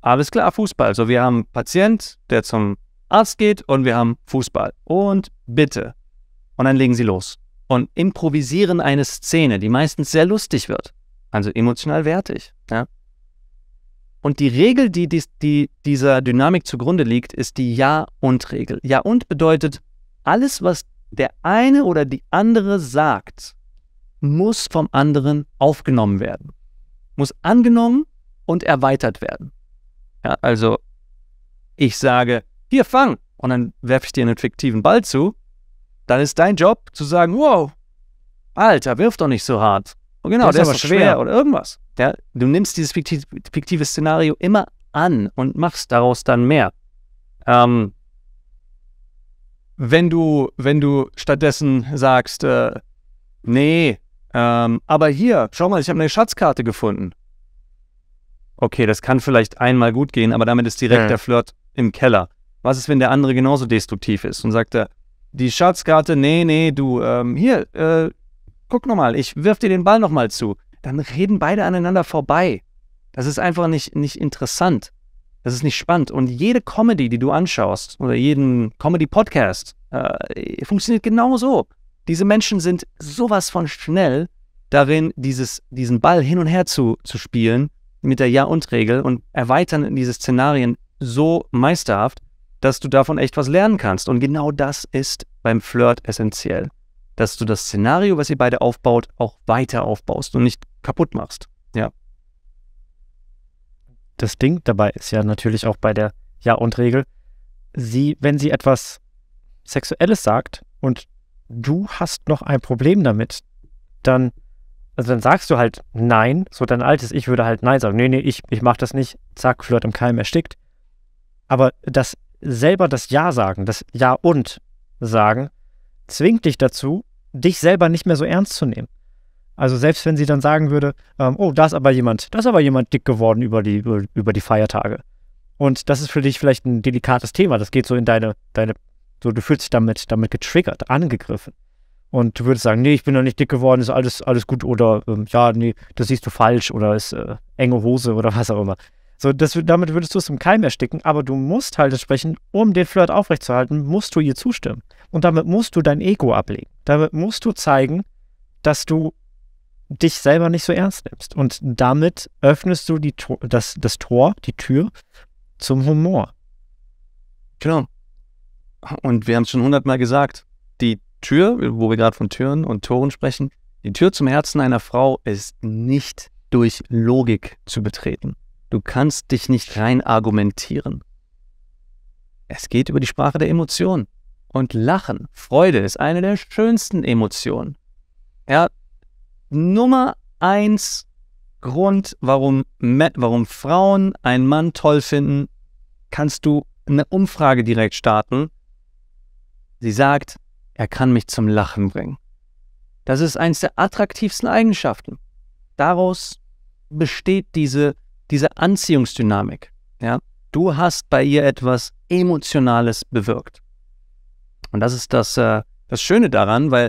Alles klar, Fußball. So, wir haben Patient, der zum Arzt geht und wir haben Fußball. Und bitte. Und dann legen sie los und improvisieren eine Szene, die meistens sehr lustig wird, also emotional wertig. Ja? Und die Regel, die, dies, die dieser Dynamik zugrunde liegt, ist die Ja-und-Regel. Ja-und bedeutet, alles, was der eine oder die andere sagt, muss vom anderen aufgenommen werden, muss angenommen und erweitert werden. Ja, also ich sage, hier fang, und dann werfe ich dir einen fiktiven Ball zu dann ist dein Job zu sagen, wow, Alter, wirf doch nicht so hart. Und genau, der, der ist, schwer. schwer oder irgendwas. Ja, du nimmst dieses fiktive, fiktive, Szenario immer an und machst daraus dann mehr. Ähm, wenn du, wenn du stattdessen sagst, äh, nee, ähm, aber hier, schau mal, ich habe eine Schatzkarte gefunden. Okay, das kann vielleicht einmal gut gehen, aber damit ist direkt hm. der Flirt im Keller. Was ist, wenn der andere genauso destruktiv ist und sagt, äh, die Schatzkarte, nee, nee, du, ähm, hier, äh, guck nochmal, ich wirf dir den Ball nochmal zu. Dann reden beide aneinander vorbei. Das ist einfach nicht, nicht interessant. Das ist nicht spannend. Und jede Comedy, die du anschaust, oder jeden Comedy-Podcast, äh, funktioniert genau so. Diese Menschen sind sowas von schnell darin, dieses, diesen Ball hin und her zu, zu spielen mit der Ja-und-Regel und erweitern diese Szenarien so meisterhaft, dass du davon echt was lernen kannst. Und genau das ist beim Flirt essentiell. Dass du das Szenario, was ihr beide aufbaut, auch weiter aufbaust und nicht kaputt machst. Ja. Das Ding dabei ist ja natürlich auch bei der Ja und Regel, sie, wenn sie etwas Sexuelles sagt und du hast noch ein Problem damit, dann, also dann sagst du halt Nein, so dein altes Ich würde halt Nein sagen. Nee, nee, ich, ich mach das nicht. Zack, Flirt im Keim erstickt. Aber das selber das Ja sagen, das Ja und sagen, zwingt dich dazu, dich selber nicht mehr so ernst zu nehmen. Also selbst wenn sie dann sagen würde, ähm, oh, da ist aber jemand, da ist aber jemand dick geworden über die, über, über die Feiertage. Und das ist für dich vielleicht ein delikates Thema. Das geht so in deine, deine, so du fühlst dich damit, damit getriggert, angegriffen. Und du würdest sagen, nee, ich bin noch nicht dick geworden, ist alles, alles gut oder ähm, ja, nee, das siehst du falsch oder ist äh, enge Hose oder was auch immer. So, das, damit würdest du es im Keim ersticken, aber du musst halt entsprechend, um den Flirt aufrechtzuerhalten, musst du ihr zustimmen. Und damit musst du dein Ego ablegen. Damit musst du zeigen, dass du dich selber nicht so ernst nimmst. Und damit öffnest du die, das, das Tor, die Tür zum Humor. Genau. Und wir haben es schon hundertmal gesagt, die Tür, wo wir gerade von Türen und Toren sprechen, die Tür zum Herzen einer Frau ist nicht durch Logik zu betreten. Du kannst dich nicht rein argumentieren. Es geht über die Sprache der Emotionen. Und Lachen, Freude ist eine der schönsten Emotionen. Ja, Nummer eins Grund, warum, warum Frauen einen Mann toll finden, kannst du eine Umfrage direkt starten. Sie sagt, er kann mich zum Lachen bringen. Das ist eines der attraktivsten Eigenschaften. Daraus besteht diese diese Anziehungsdynamik. Ja? Du hast bei ihr etwas Emotionales bewirkt. Und das ist das, äh, das Schöne daran, weil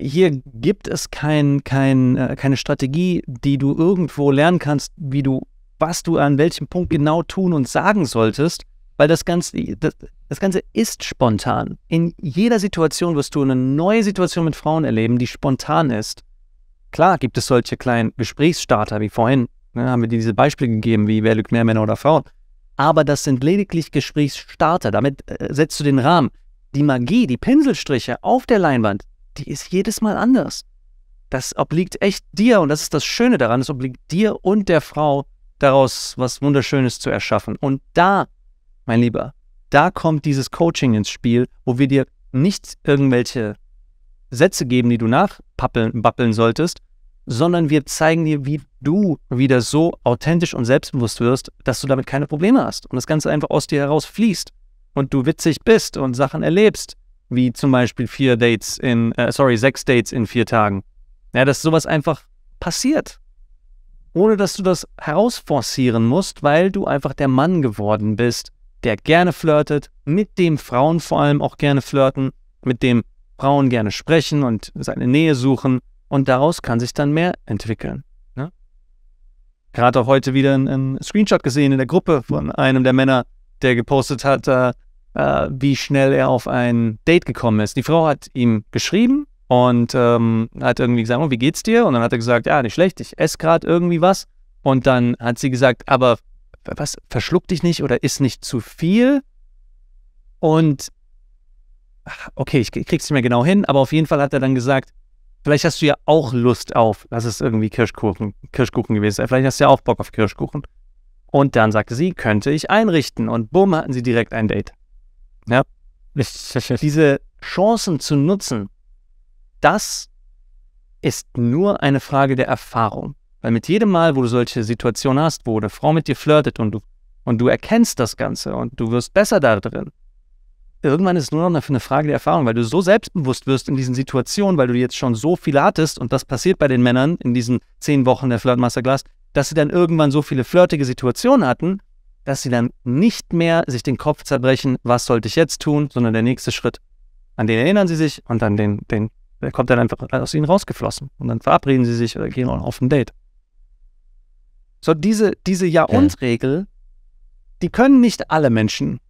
hier gibt es kein, kein, äh, keine Strategie, die du irgendwo lernen kannst, wie du, was du an welchem Punkt genau tun und sagen solltest, weil das Ganze, das, das Ganze ist spontan. In jeder Situation wirst du eine neue Situation mit Frauen erleben, die spontan ist. Klar gibt es solche kleinen Gesprächsstarter wie vorhin, Ne, haben wir diese Beispiele gegeben, wie wer lügt mehr, Männer oder Frauen. Aber das sind lediglich Gesprächsstarter. Damit äh, setzt du den Rahmen. Die Magie, die Pinselstriche auf der Leinwand, die ist jedes Mal anders. Das obliegt echt dir, und das ist das Schöne daran, es obliegt dir und der Frau, daraus was Wunderschönes zu erschaffen. Und da, mein Lieber, da kommt dieses Coaching ins Spiel, wo wir dir nicht irgendwelche Sätze geben, die du nachpappeln, bappeln solltest, sondern wir zeigen dir, wie du wieder so authentisch und selbstbewusst wirst, dass du damit keine Probleme hast und das Ganze einfach aus dir heraus fließt und du witzig bist und Sachen erlebst, wie zum Beispiel vier Dates in, äh, sorry, sechs Dates in vier Tagen. Ja, dass sowas einfach passiert, ohne dass du das herausforcieren musst, weil du einfach der Mann geworden bist, der gerne flirtet, mit dem Frauen vor allem auch gerne flirten, mit dem Frauen gerne sprechen und seine Nähe suchen und daraus kann sich dann mehr entwickeln. Ne? Gerade auch heute wieder einen Screenshot gesehen in der Gruppe von einem der Männer, der gepostet hat, äh, äh, wie schnell er auf ein Date gekommen ist. Die Frau hat ihm geschrieben und ähm, hat irgendwie gesagt, oh, wie geht's dir? Und dann hat er gesagt, ja, nicht schlecht, ich esse gerade irgendwie was. Und dann hat sie gesagt, aber was, verschluck dich nicht oder isst nicht zu viel? Und ah, okay, ich krieg's nicht mehr genau hin, aber auf jeden Fall hat er dann gesagt, Vielleicht hast du ja auch Lust auf, lass es irgendwie Kirschkuchen, Kirschkuchen gewesen sein. Vielleicht hast du ja auch Bock auf Kirschkuchen. Und dann sagte sie, könnte ich einrichten. Und bumm, hatten sie direkt ein Date. Ja. Diese Chancen zu nutzen, das ist nur eine Frage der Erfahrung. Weil mit jedem Mal, wo du solche Situationen hast, wo eine Frau mit dir flirtet und du, und du erkennst das Ganze und du wirst besser da drin, irgendwann ist es nur noch eine Frage der Erfahrung, weil du so selbstbewusst wirst in diesen Situationen, weil du jetzt schon so viel hattest und das passiert bei den Männern in diesen zehn Wochen der Flirt Masterclass, dass sie dann irgendwann so viele flirtige Situationen hatten, dass sie dann nicht mehr sich den Kopf zerbrechen, was sollte ich jetzt tun, sondern der nächste Schritt, an den erinnern sie sich und dann den, den, der kommt dann einfach aus ihnen rausgeflossen und dann verabreden sie sich oder gehen auf ein Date. So, diese, diese Ja-und-Regel, die können nicht alle Menschen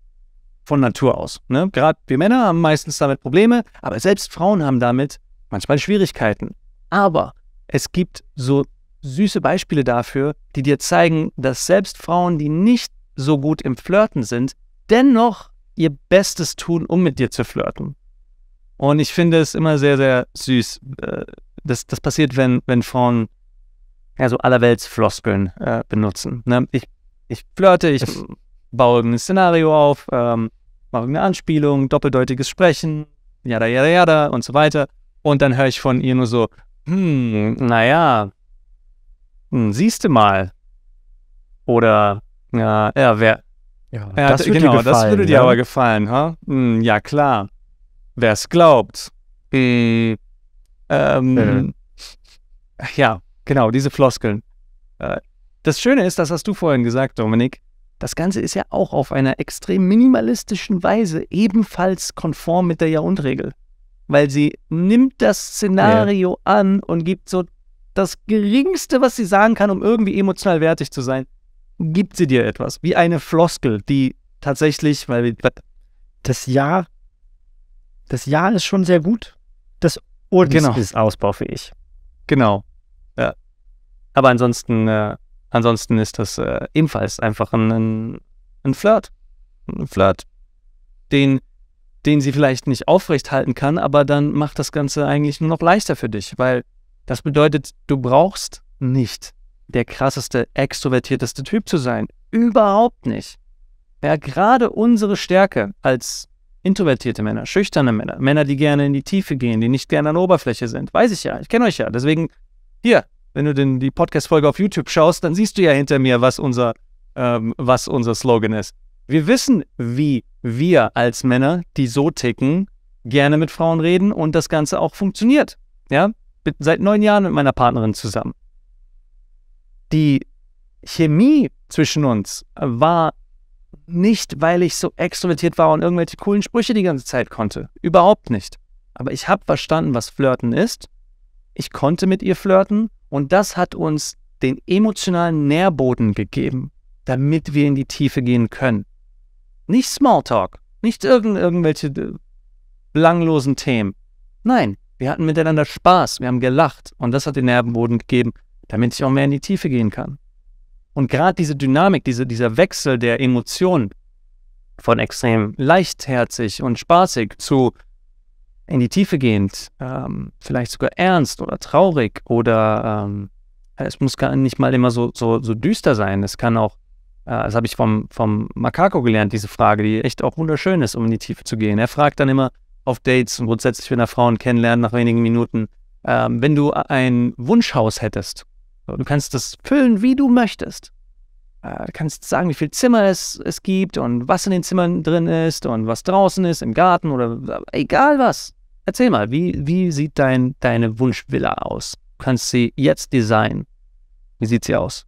von Natur aus. Ne? Gerade wir Männer haben meistens damit Probleme, aber selbst Frauen haben damit manchmal Schwierigkeiten. Aber es gibt so süße Beispiele dafür, die dir zeigen, dass selbst Frauen, die nicht so gut im Flirten sind, dennoch ihr Bestes tun, um mit dir zu flirten. Und ich finde es immer sehr, sehr süß. Äh, das, das passiert, wenn, wenn Frauen ja, so allerwelts Floskeln äh, benutzen. Ne? Ich, ich flirte, ich baue ein Szenario auf, ähm, mal eine Anspielung, doppeldeutiges Sprechen, jada, jada, jada und so weiter. Und dann höre ich von ihr nur so, hm, naja, hm, siehst du mal. Oder, ja, ja, wer. Ja, ja das, würde genau, gefallen, das würde dir ja? Genau, ne? aber gefallen, ha? Hm, ja, klar. Wer es glaubt. Hm, ähm, äh. Ja, genau, diese Floskeln. Äh, das Schöne ist, das hast du vorhin gesagt, Dominik. Das Ganze ist ja auch auf einer extrem minimalistischen Weise ebenfalls konform mit der Jahrhundertregel, weil sie nimmt das Szenario ja. an und gibt so das Geringste, was sie sagen kann, um irgendwie emotional wertig zu sein, gibt sie dir etwas, wie eine Floskel, die tatsächlich, weil das Ja, das Ja ist schon sehr gut, das Urteil genau. ist ausbaufähig. Genau. Ja. Aber ansonsten äh, Ansonsten ist das äh, ebenfalls einfach ein, ein, ein Flirt. Ein Flirt, den, den sie vielleicht nicht aufrecht halten kann, aber dann macht das Ganze eigentlich nur noch leichter für dich, weil das bedeutet, du brauchst nicht der krasseste, extrovertierteste Typ zu sein. Überhaupt nicht. Ja, gerade unsere Stärke als introvertierte Männer, schüchterne Männer, Männer, die gerne in die Tiefe gehen, die nicht gerne an der Oberfläche sind, weiß ich ja, ich kenne euch ja. Deswegen, hier, wenn du den, die Podcast-Folge auf YouTube schaust, dann siehst du ja hinter mir, was unser, ähm, was unser Slogan ist. Wir wissen, wie wir als Männer, die so ticken, gerne mit Frauen reden und das Ganze auch funktioniert. Ja, bin seit neun Jahren mit meiner Partnerin zusammen. Die Chemie zwischen uns war nicht, weil ich so extrovertiert war und irgendwelche coolen Sprüche die ganze Zeit konnte. Überhaupt nicht. Aber ich habe verstanden, was Flirten ist. Ich konnte mit ihr flirten und das hat uns den emotionalen Nährboden gegeben, damit wir in die Tiefe gehen können. Nicht Smalltalk, nicht irgend, irgendwelche äh, belanglosen Themen. Nein, wir hatten miteinander Spaß, wir haben gelacht und das hat den Nährboden gegeben, damit ich auch mehr in die Tiefe gehen kann. Und gerade diese Dynamik, diese, dieser Wechsel der Emotionen von extrem leichtherzig und spaßig zu in die Tiefe gehend, ähm, vielleicht sogar ernst oder traurig oder ähm, es muss gar nicht mal immer so, so, so düster sein. Es kann auch, äh, das habe ich vom, vom Makako gelernt, diese Frage, die echt auch wunderschön ist, um in die Tiefe zu gehen. Er fragt dann immer auf Dates und grundsätzlich, wenn er Frauen kennenlernt, nach wenigen Minuten, ähm, wenn du ein Wunschhaus hättest, du kannst das füllen, wie du möchtest. Äh, du kannst sagen, wie viel Zimmer es, es gibt und was in den Zimmern drin ist und was draußen ist, im Garten oder äh, egal was. Erzähl mal, wie, wie sieht dein, deine Wunschvilla aus? Du kannst sie jetzt designen. Wie sieht sie aus?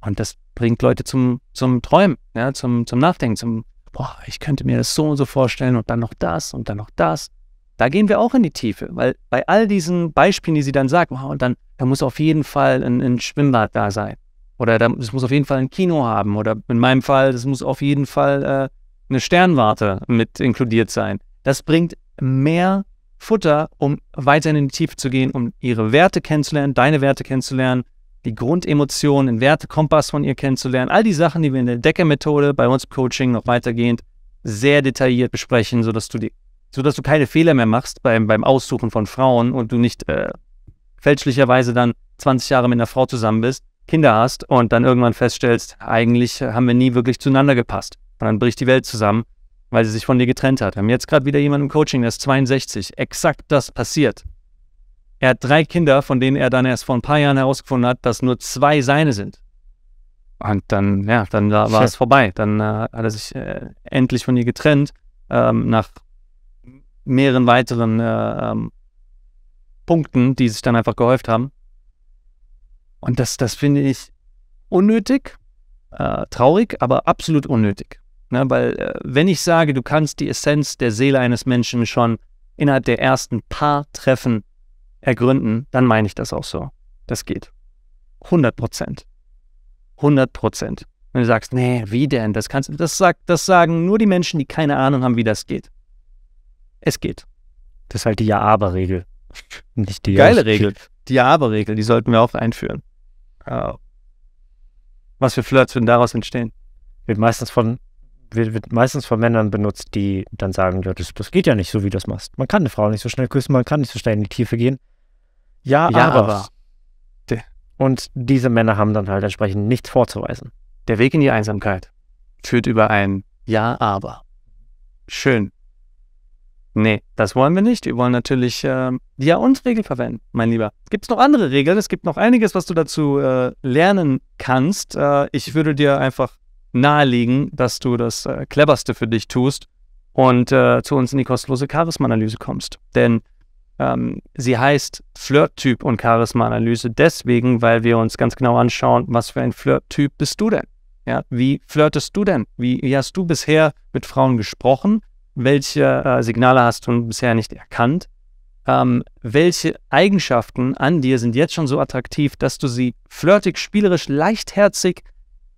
Und das bringt Leute zum, zum Träumen, ja, zum, zum Nachdenken, zum, boah, ich könnte mir das so und so vorstellen und dann noch das und dann noch das. Da gehen wir auch in die Tiefe, weil bei all diesen Beispielen, die sie dann sagt, wow, dann, da muss auf jeden Fall ein, ein Schwimmbad da sein. Oder es muss auf jeden Fall ein Kino haben. Oder in meinem Fall, es muss auf jeden Fall äh, eine Sternwarte mit inkludiert sein. Das bringt mehr Futter, um weiterhin in die Tiefe zu gehen, um ihre Werte kennenzulernen, deine Werte kennenzulernen, die Grundemotionen, den Wertekompass von ihr kennenzulernen. All die Sachen, die wir in der Decker-Methode bei uns im Coaching noch weitergehend sehr detailliert besprechen, sodass du, die, sodass du keine Fehler mehr machst beim, beim Aussuchen von Frauen und du nicht äh, fälschlicherweise dann 20 Jahre mit einer Frau zusammen bist, Kinder hast und dann irgendwann feststellst, eigentlich haben wir nie wirklich zueinander gepasst. Und dann bricht die Welt zusammen, weil sie sich von dir getrennt hat. Wir haben jetzt gerade wieder jemanden im Coaching, der ist 62. Exakt das passiert. Er hat drei Kinder, von denen er dann erst vor ein paar Jahren herausgefunden hat, dass nur zwei seine sind. Und dann, ja, dann war es vorbei. Dann äh, hat er sich äh, endlich von ihr getrennt, ähm, nach mehreren weiteren äh, ähm, Punkten, die sich dann einfach gehäuft haben. Und das, das finde ich unnötig, äh, traurig, aber absolut unnötig. Ne? Weil äh, wenn ich sage, du kannst die Essenz der Seele eines Menschen schon innerhalb der ersten paar Treffen ergründen, dann meine ich das auch so. Das geht. 100 Prozent. 100 Prozent. Wenn du sagst, nee, wie denn? Das kannst das sagt, das sagen nur die Menschen, die keine Ahnung haben, wie das geht. Es geht. Das ist halt die Ja-Aber-Regel. Nicht die Geile Regel. Die Ja-Aber-Regel, die sollten wir auch einführen. Oh. Was für Flirts würden daraus entstehen? Wird meistens von wird, wird meistens von Männern benutzt, die dann sagen, ja, das, das geht ja nicht so, wie du das machst. Man kann eine Frau nicht so schnell küssen, man kann nicht so schnell in die Tiefe gehen. Ja, ja aber. aber. Und diese Männer haben dann halt entsprechend nichts vorzuweisen. Der Weg in die Einsamkeit führt über ein Ja, aber. Schön. Nee, das wollen wir nicht. Wir wollen natürlich äh, die Ja und Regel verwenden, mein Lieber. Gibt es noch andere Regeln? Es gibt noch einiges, was du dazu äh, lernen kannst. Äh, ich würde dir einfach nahelegen, dass du das äh, Cleverste für dich tust und äh, zu uns in die kostenlose Charisma-Analyse kommst. Denn ähm, sie heißt Flirt-Typ und Charisma-Analyse deswegen, weil wir uns ganz genau anschauen, was für ein Flirt-Typ bist du denn? Ja, wie flirtest du denn? Wie, wie, hast du bisher mit Frauen gesprochen? Welche äh, Signale hast du bisher nicht erkannt? Ähm, welche Eigenschaften an dir sind jetzt schon so attraktiv, dass du sie flirtig, spielerisch, leichtherzig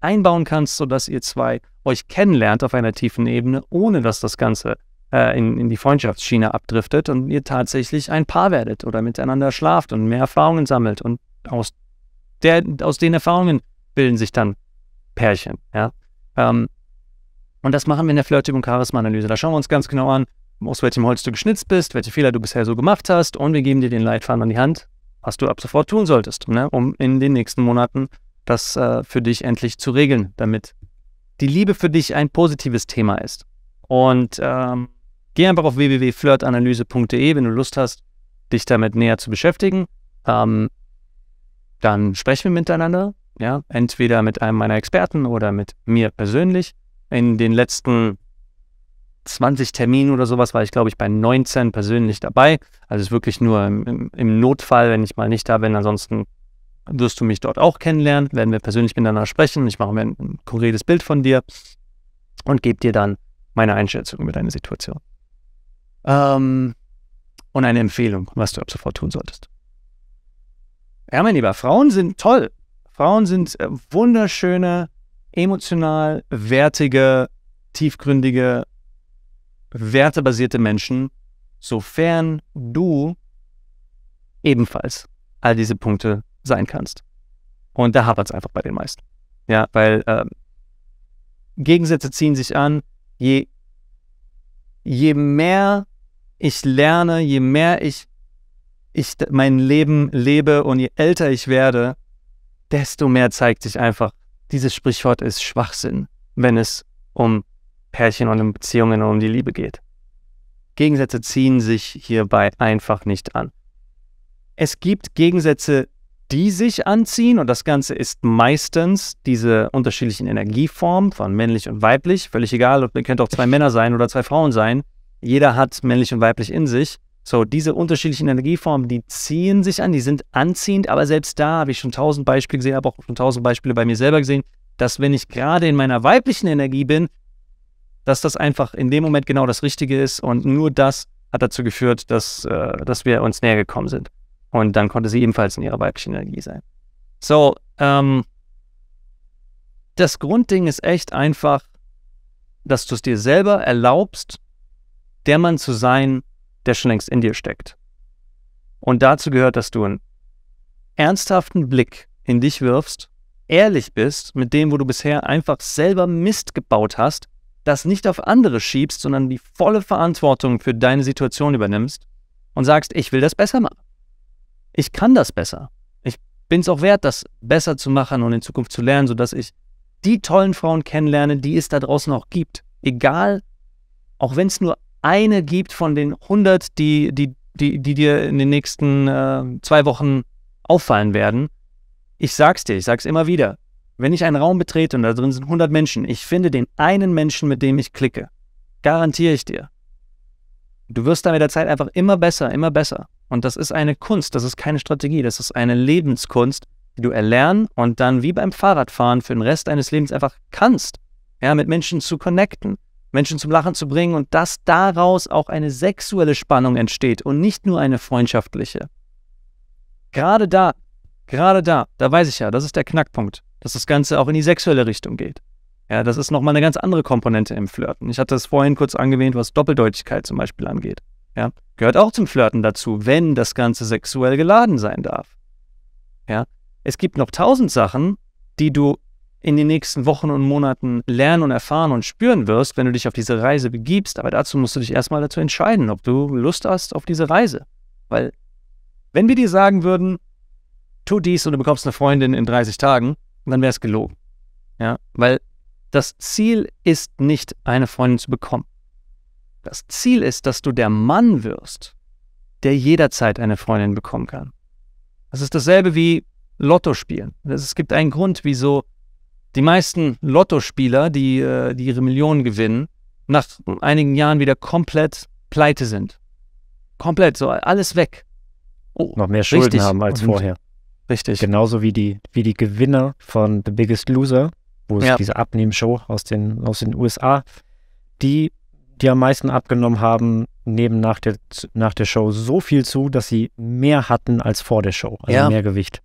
einbauen kannst, sodass ihr zwei euch kennenlernt auf einer tiefen Ebene, ohne dass das Ganze äh, in, in die Freundschaftsschiene abdriftet und ihr tatsächlich ein Paar werdet oder miteinander schlaft und mehr Erfahrungen sammelt. Und aus, der, aus den Erfahrungen bilden sich dann Pärchen. Ja? Ähm, und das machen wir in der Flirttyp- und Charisma-Analyse. Da schauen wir uns ganz genau an, aus welchem Holz du geschnitzt bist, welche Fehler du bisher so gemacht hast und wir geben dir den Leitfaden an die Hand, was du ab sofort tun solltest, ne, um in den nächsten Monaten das äh, für dich endlich zu regeln, damit die Liebe für dich ein positives Thema ist. Und ähm, geh einfach auf www.flirtanalyse.de, wenn du Lust hast, dich damit näher zu beschäftigen. Ähm, dann sprechen wir miteinander, ja, entweder mit einem meiner Experten oder mit mir persönlich. In den letzten 20 Terminen oder sowas war ich, glaube ich, bei 19 persönlich dabei. Also ist wirklich nur im, im Notfall, wenn ich mal nicht da bin. Ansonsten wirst du mich dort auch kennenlernen, werden wir persönlich miteinander sprechen, ich mache mir ein, ein konkretes Bild von dir und gebe dir dann meine Einschätzung über deine Situation. Ähm, und eine Empfehlung, was du ab sofort tun solltest. Ja, mein Lieber, Frauen sind toll. Frauen sind äh, wunderschöne, emotional wertige, tiefgründige, wertebasierte Menschen, sofern du ebenfalls all diese Punkte sein kannst. Und da hapert es einfach bei den meisten. Ja, weil ähm, Gegensätze ziehen sich an. Je, je mehr ich lerne, je mehr ich, ich mein Leben lebe und je älter ich werde, desto mehr zeigt sich einfach, dieses Sprichwort ist Schwachsinn, wenn es um Pärchen und um Beziehungen und um die Liebe geht. Gegensätze ziehen sich hierbei einfach nicht an. Es gibt Gegensätze, die sich anziehen und das Ganze ist meistens diese unterschiedlichen Energieformen von männlich und weiblich, völlig egal, ob ihr könnt auch zwei Männer sein oder zwei Frauen sein, jeder hat männlich und weiblich in sich. So, diese unterschiedlichen Energieformen, die ziehen sich an, die sind anziehend, aber selbst da habe ich schon tausend Beispiele gesehen, habe auch schon tausend Beispiele bei mir selber gesehen, dass wenn ich gerade in meiner weiblichen Energie bin, dass das einfach in dem Moment genau das Richtige ist und nur das hat dazu geführt, dass, äh, dass wir uns näher gekommen sind. Und dann konnte sie ebenfalls in ihrer weiblichen Energie sein. So, ähm, das Grundding ist echt einfach, dass du es dir selber erlaubst, der Mann zu sein, der schon längst in dir steckt. Und dazu gehört, dass du einen ernsthaften Blick in dich wirfst, ehrlich bist mit dem, wo du bisher einfach selber Mist gebaut hast, das nicht auf andere schiebst, sondern die volle Verantwortung für deine Situation übernimmst und sagst, ich will das besser machen ich kann das besser. Ich bin es auch wert, das besser zu machen und in Zukunft zu lernen, sodass ich die tollen Frauen kennenlerne, die es da draußen auch gibt. Egal, auch wenn es nur eine gibt von den 100, die, die, die, die dir in den nächsten äh, zwei Wochen auffallen werden. Ich sag's dir, ich sag's immer wieder. Wenn ich einen Raum betrete und da drin sind 100 Menschen, ich finde den einen Menschen, mit dem ich klicke. Garantiere ich dir. Du wirst da mit der Zeit einfach immer besser, immer besser. Und das ist eine Kunst, das ist keine Strategie, das ist eine Lebenskunst, die du erlernen und dann wie beim Fahrradfahren für den Rest deines Lebens einfach kannst. Ja, mit Menschen zu connecten, Menschen zum Lachen zu bringen und dass daraus auch eine sexuelle Spannung entsteht und nicht nur eine freundschaftliche. Gerade da, gerade da, da weiß ich ja, das ist der Knackpunkt, dass das Ganze auch in die sexuelle Richtung geht. Ja, das ist nochmal eine ganz andere Komponente im Flirten. Ich hatte es vorhin kurz angewähnt, was Doppeldeutigkeit zum Beispiel angeht. Ja, gehört auch zum Flirten dazu, wenn das Ganze sexuell geladen sein darf. Ja, es gibt noch tausend Sachen, die du in den nächsten Wochen und Monaten lernen und erfahren und spüren wirst, wenn du dich auf diese Reise begibst. Aber dazu musst du dich erstmal dazu entscheiden, ob du Lust hast auf diese Reise. Weil, wenn wir dir sagen würden, tu dies und du bekommst eine Freundin in 30 Tagen, dann wäre es gelogen. Ja, weil das Ziel ist nicht, eine Freundin zu bekommen. Das Ziel ist, dass du der Mann wirst, der jederzeit eine Freundin bekommen kann. Das ist dasselbe wie Lotto spielen. Es gibt einen Grund, wieso die meisten Lottospieler, die, äh, die ihre Millionen gewinnen, nach einigen Jahren wieder komplett pleite sind. Komplett so, alles weg. Oh, noch mehr Schulden richtig. haben als Und vorher. Richtig. Genauso wie die, wie die Gewinner von The Biggest Loser, wo es ja. diese Abnehmshow aus den, aus den USA, die die am meisten abgenommen haben, neben nach der, nach der Show so viel zu, dass sie mehr hatten als vor der Show. Also ja. mehr Gewicht.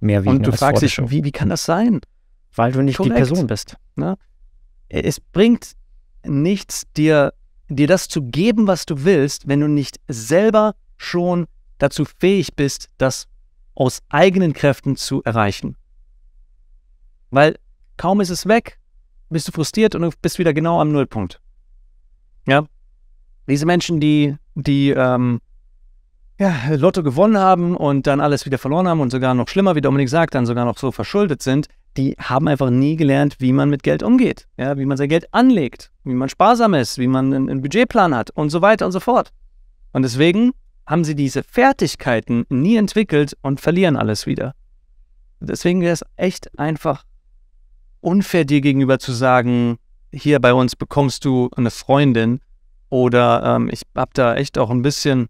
Mehr wiegen Und du als fragst dich, der Wie, wie kann das sein? Weil du nicht Correct. die Person bist. Na? Ne? Es bringt nichts, dir, dir das zu geben, was du willst, wenn du nicht selber schon dazu fähig bist, das aus eigenen Kräften zu erreichen. Weil kaum ist es weg, bist du frustriert und du bist wieder genau am Nullpunkt. Ja. Diese Menschen, die, die ähm, ja, Lotto gewonnen haben und dann alles wieder verloren haben und sogar noch schlimmer, wie Dominik sagt, dann sogar noch so verschuldet sind, die haben einfach nie gelernt, wie man mit Geld umgeht, ja, wie man sein Geld anlegt, wie man sparsam ist, wie man einen, einen Budgetplan hat und so weiter und so fort. Und deswegen haben sie diese Fertigkeiten nie entwickelt und verlieren alles wieder. Deswegen wäre es echt einfach unfair dir gegenüber zu sagen, hier bei uns bekommst du eine Freundin oder ähm, ich habe da echt auch ein bisschen,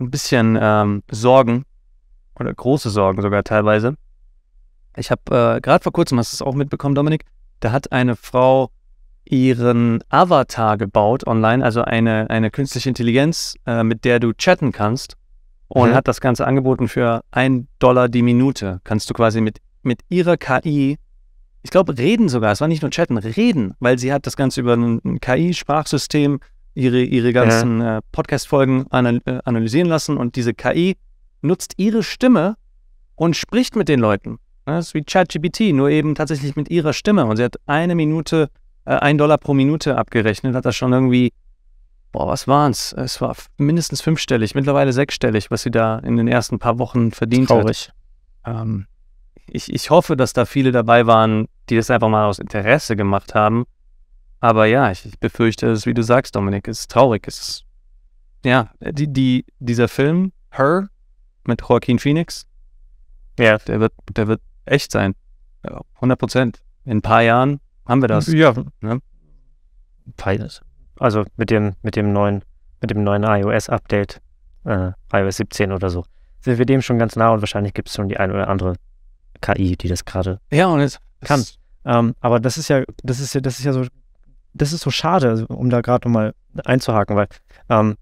ein bisschen ähm, Sorgen oder große Sorgen sogar teilweise. Ich habe äh, gerade vor kurzem, hast du es auch mitbekommen, Dominik, da hat eine Frau ihren Avatar gebaut online, also eine, eine künstliche Intelligenz, äh, mit der du chatten kannst und mhm. hat das Ganze angeboten für ein Dollar die Minute. Kannst du quasi mit, mit ihrer KI ich glaube, reden sogar, es war nicht nur chatten, reden, weil sie hat das Ganze über ein KI-Sprachsystem ihre, ihre ganzen ja. äh, Podcast-Folgen anal äh, analysieren lassen und diese KI nutzt ihre Stimme und spricht mit den Leuten. Ne, das ist wie ChatGPT, nur eben tatsächlich mit ihrer Stimme. Und sie hat eine Minute, äh, ein Dollar pro Minute abgerechnet, hat das schon irgendwie, boah, was waren's? Es war mindestens fünfstellig, mittlerweile sechsstellig, was sie da in den ersten paar Wochen verdient Traurig. hat. Traurig. Ähm, ich, ich hoffe, dass da viele dabei waren, die das einfach mal aus Interesse gemacht haben. Aber ja, ich, ich befürchte es, wie du sagst, Dominik, es ist traurig. Es ist, ja, die, die, dieser Film, Her, mit Joaquin Phoenix, ja. der, wird, der wird echt sein. 100 Prozent. In ein paar Jahren haben wir das. Ja. Ne? Also mit dem, mit dem neuen, mit dem neuen iOS-Update, äh, iOS 17 oder so, sind wir dem schon ganz nah und wahrscheinlich gibt es schon die ein oder andere KI, die das gerade. Ja, und jetzt kann. Ähm, aber das ist ja, das ist ja, das ist ja so, das ist so schade, also, um da gerade nochmal einzuhaken, weil ähm,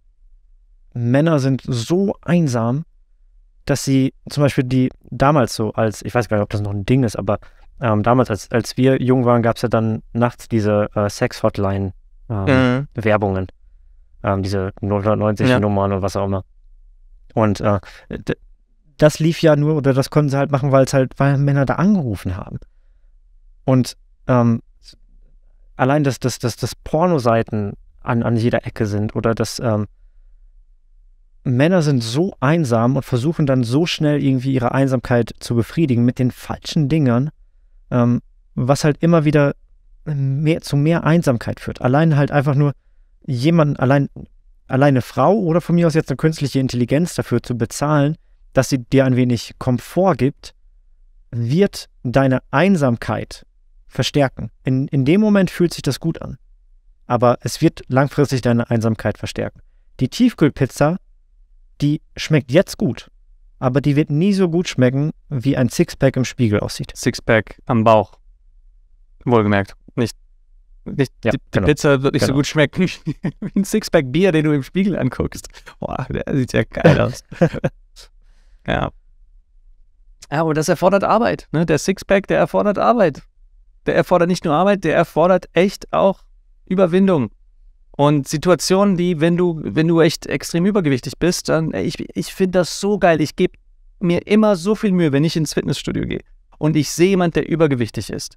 Männer sind so einsam, dass sie zum Beispiel die damals so als, ich weiß gar nicht, ob das noch ein Ding ist, aber ähm, damals, als, als wir jung waren, gab es ja dann nachts diese äh, Sex-Hotline-Werbungen. Ähm, mhm. Ähm, diese 990 nummern ja. und was auch immer. Und äh, das lief ja nur, oder das konnten sie halt machen, weil es halt, weil Männer da angerufen haben. Und ähm, allein, dass, dass, dass, dass Pornoseiten an, an jeder Ecke sind oder dass ähm, Männer sind so einsam und versuchen dann so schnell irgendwie ihre Einsamkeit zu befriedigen mit den falschen Dingern, ähm, was halt immer wieder mehr, zu mehr Einsamkeit führt. Allein halt einfach nur jemanden, allein, allein eine Frau oder von mir aus jetzt eine künstliche Intelligenz dafür zu bezahlen, dass sie dir ein wenig Komfort gibt, wird deine Einsamkeit verstärken. In, in dem Moment fühlt sich das gut an. Aber es wird langfristig deine Einsamkeit verstärken. Die Tiefkühlpizza, die schmeckt jetzt gut, aber die wird nie so gut schmecken, wie ein Sixpack im Spiegel aussieht. Sixpack am Bauch. Wohlgemerkt. Nicht, nicht ja, die, genau. Pizza wird nicht genau. so gut schmecken wie ein Sixpack Bier, den du im Spiegel anguckst. Boah, der sieht ja geil aus. ja. Ja, aber das erfordert Arbeit. Ne? Der Sixpack, der erfordert Arbeit der erfordert nicht nur Arbeit, der erfordert echt auch Überwindung. Und Situationen, die, wenn du, wenn du echt extrem übergewichtig bist, dann, ich, ich finde das so geil. Ich gebe mir immer so viel Mühe, wenn ich ins Fitnessstudio gehe und ich sehe jemanden, der übergewichtig ist.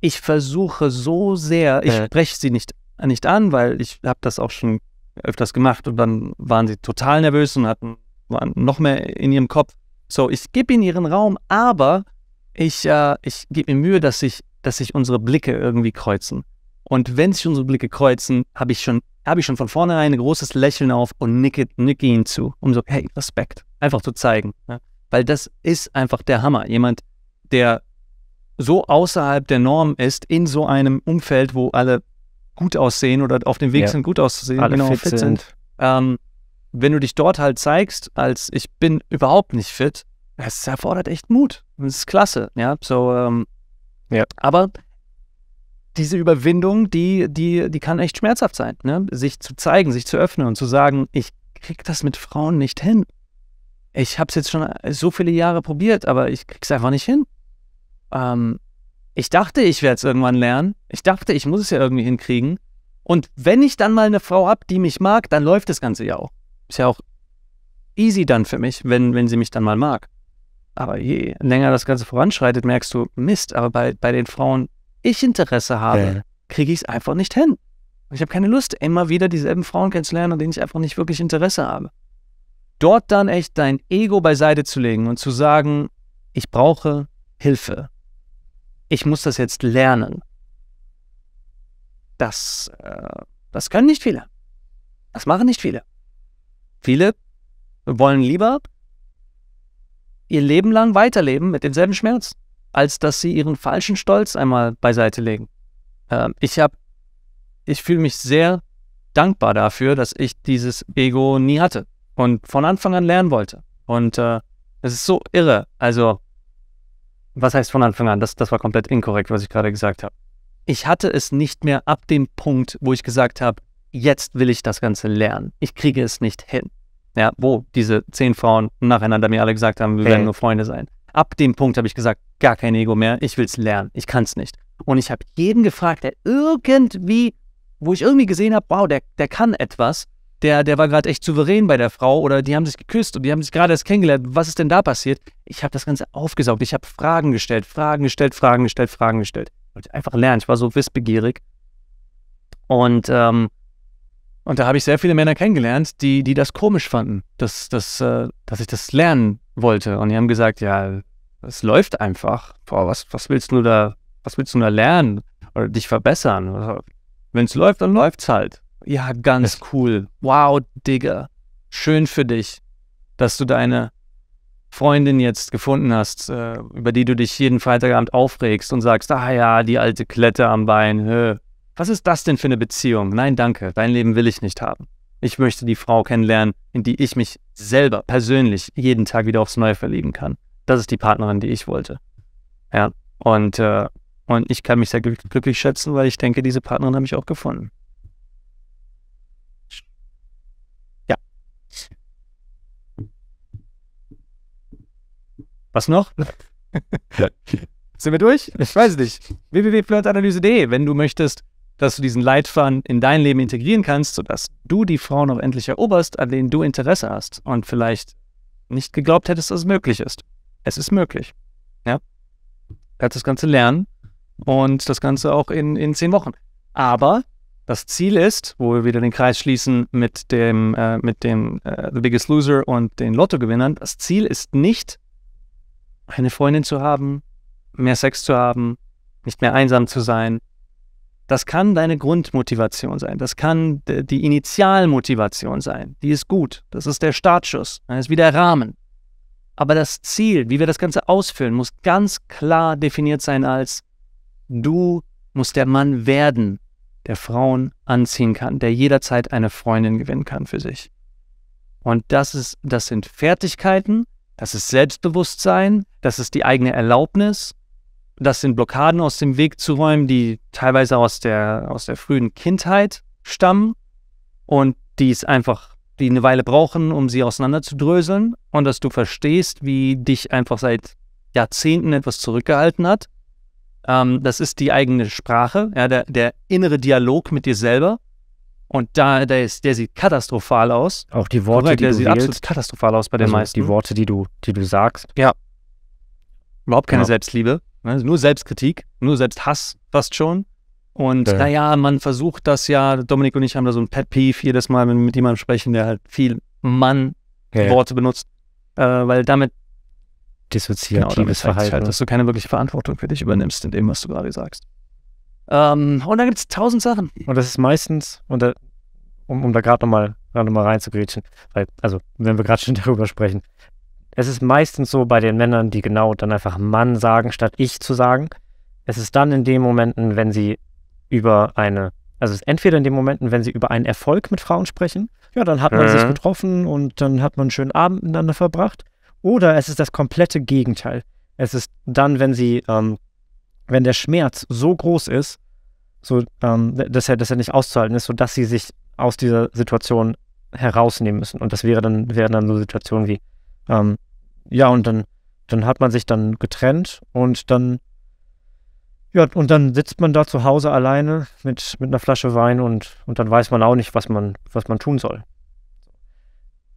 Ich versuche so sehr, ich spreche sie nicht, nicht an, weil ich habe das auch schon öfters gemacht und dann waren sie total nervös und hatten, waren noch mehr in ihrem Kopf. So, ich gebe ihnen ihren Raum, aber ich, äh, ich gebe mir Mühe, dass ich dass sich unsere Blicke irgendwie kreuzen. Und wenn sich unsere Blicke kreuzen, habe ich schon habe ich schon von vornherein ein großes Lächeln auf und nicke, nicke ihn zu, um so, hey, Respekt, einfach zu zeigen. Ja? Weil das ist einfach der Hammer. Jemand, der so außerhalb der Norm ist, in so einem Umfeld, wo alle gut aussehen oder auf dem Weg ja. sind, gut auszusehen, alle genau fit, fit sind. sind. Ähm, wenn du dich dort halt zeigst, als ich bin überhaupt nicht fit, es erfordert echt Mut. Das ist klasse. Ja, so, ähm, ja. Aber diese Überwindung, die, die, die kann echt schmerzhaft sein, ne? sich zu zeigen, sich zu öffnen und zu sagen, ich krieg das mit Frauen nicht hin. Ich habe es jetzt schon so viele Jahre probiert, aber ich krieg's einfach nicht hin. Ähm, ich dachte, ich werde es irgendwann lernen. Ich dachte, ich muss es ja irgendwie hinkriegen. Und wenn ich dann mal eine Frau habe, die mich mag, dann läuft das Ganze ja auch. Ist ja auch easy dann für mich, wenn, wenn sie mich dann mal mag. Aber je länger das Ganze voranschreitet, merkst du, Mist, aber bei, bei den Frauen ich Interesse habe, ja. kriege ich es einfach nicht hin. Ich habe keine Lust, immer wieder dieselben Frauen kennenzulernen, an denen ich einfach nicht wirklich Interesse habe. Dort dann echt dein Ego beiseite zu legen und zu sagen, ich brauche Hilfe. Ich muss das jetzt lernen. Das, äh, das können nicht viele. Das machen nicht viele. Viele wollen lieber ihr Leben lang weiterleben mit demselben Schmerz, als dass sie ihren falschen Stolz einmal beiseite legen. Ähm, ich habe, ich fühle mich sehr dankbar dafür, dass ich dieses Ego nie hatte und von Anfang an lernen wollte. Und äh, es ist so irre. Also, was heißt von Anfang an? Das, das war komplett inkorrekt, was ich gerade gesagt habe. Ich hatte es nicht mehr ab dem Punkt, wo ich gesagt habe, jetzt will ich das Ganze lernen. Ich kriege es nicht hin ja, wo diese zehn Frauen nacheinander mir alle gesagt haben, wir hey. werden nur Freunde sein. Ab dem Punkt habe ich gesagt, gar kein Ego mehr, ich will es lernen, ich kann es nicht. Und ich habe jeden gefragt, der irgendwie, wo ich irgendwie gesehen habe, wow, der, der kann etwas, der, der war gerade echt souverän bei der Frau oder die haben sich geküsst und die haben sich gerade erst kennengelernt, was ist denn da passiert? Ich habe das Ganze aufgesaugt, ich habe Fragen gestellt, Fragen gestellt, Fragen gestellt, Fragen gestellt. Ich wollte einfach lernen, ich war so wissbegierig. Und ähm, und da habe ich sehr viele Männer kennengelernt, die, die das komisch fanden, dass, dass, äh, dass ich das lernen wollte. Und die haben gesagt, ja, es läuft einfach. Boah, was, was willst du da, was willst du da lernen oder dich verbessern? Also, Wenn es läuft, dann läuft es halt. Ja, ganz cool. Wow, Digga. Schön für dich, dass du deine Freundin jetzt gefunden hast, äh, über die du dich jeden Freitagabend aufregst und sagst, ah ja, die alte Klette am Bein, hö, was ist das denn für eine Beziehung? Nein, danke, dein Leben will ich nicht haben. Ich möchte die Frau kennenlernen, in die ich mich selber persönlich jeden Tag wieder aufs Neue verlieben kann. Das ist die Partnerin, die ich wollte. Ja, und, äh, und ich kann mich sehr glück glücklich schätzen, weil ich denke, diese Partnerin habe ich auch gefunden. Ja. Was noch? Sind wir durch? Ich weiß nicht. www.flirtanalyse.de, wenn du möchtest, dass du diesen Leitfaden in dein Leben integrieren kannst, sodass du die Frauen auch endlich eroberst, an denen du Interesse hast und vielleicht nicht geglaubt hättest, dass es möglich ist. Es ist möglich. Ja? Du kannst das Ganze lernen und das Ganze auch in, in zehn Wochen. Aber das Ziel ist, wo wir wieder den Kreis schließen mit dem, äh, mit dem äh, The Biggest Loser und den Lottogewinnern, das Ziel ist nicht, eine Freundin zu haben, mehr Sex zu haben, nicht mehr einsam zu sein, das kann deine Grundmotivation sein. Das kann die Initialmotivation sein. Die ist gut. Das ist der Startschuss. Das ist wie der Rahmen. Aber das Ziel, wie wir das Ganze ausfüllen, muss ganz klar definiert sein als du musst der Mann werden, der Frauen anziehen kann, der jederzeit eine Freundin gewinnen kann für sich. Und das ist, das sind Fertigkeiten, das ist Selbstbewusstsein, das ist die eigene Erlaubnis, das sind Blockaden aus dem Weg zu räumen, die teilweise aus der, aus der frühen Kindheit stammen und die es einfach, die eine Weile brauchen, um sie auseinanderzudröseln und dass du verstehst, wie dich einfach seit Jahrzehnten etwas zurückgehalten hat. Ähm, das ist die eigene Sprache, ja, der, der innere Dialog mit dir selber. Und da, der, ist, der sieht katastrophal aus. Auch die Worte, Korrekt, die der du sieht wählst. absolut katastrophal aus bei den also meisten. Die Worte, die du, die du sagst. Ja. Überhaupt keine ja. Selbstliebe. Also nur Selbstkritik, nur Selbsthass fast schon. Und ja. naja, man versucht das ja, Dominik und ich haben da so ein Pet Peeve jedes Mal, wenn wir mit jemandem sprechen, der halt viel Mann-Worte ja. benutzt, äh, weil damit dissoziatives genau, damit Verhalten. Halt, dass du keine wirkliche Verantwortung für dich übernimmst in dem, was du gerade sagst. Ähm, und da gibt es tausend Sachen. Und das ist meistens, und da, um, um da gerade nochmal noch mal reinzugrätschen, weil, also wenn wir gerade schon darüber sprechen, es ist meistens so bei den Männern, die genau dann einfach Mann sagen, statt ich zu sagen. Es ist dann in den Momenten, wenn sie über eine, also es ist entweder in den Momenten, wenn sie über einen Erfolg mit Frauen sprechen, ja, dann hat man mhm. sich getroffen und dann hat man einen schönen Abend miteinander verbracht. Oder es ist das komplette Gegenteil. Es ist dann, wenn sie, ähm, wenn der Schmerz so groß ist, so, ähm, dass, er, dass er nicht auszuhalten ist, sodass sie sich aus dieser Situation herausnehmen müssen. Und das wäre dann, wären dann so Situationen wie, ähm, ja, und dann, dann hat man sich dann getrennt und dann, ja, und dann sitzt man da zu Hause alleine mit, mit einer Flasche Wein und, und dann weiß man auch nicht, was man, was man tun soll.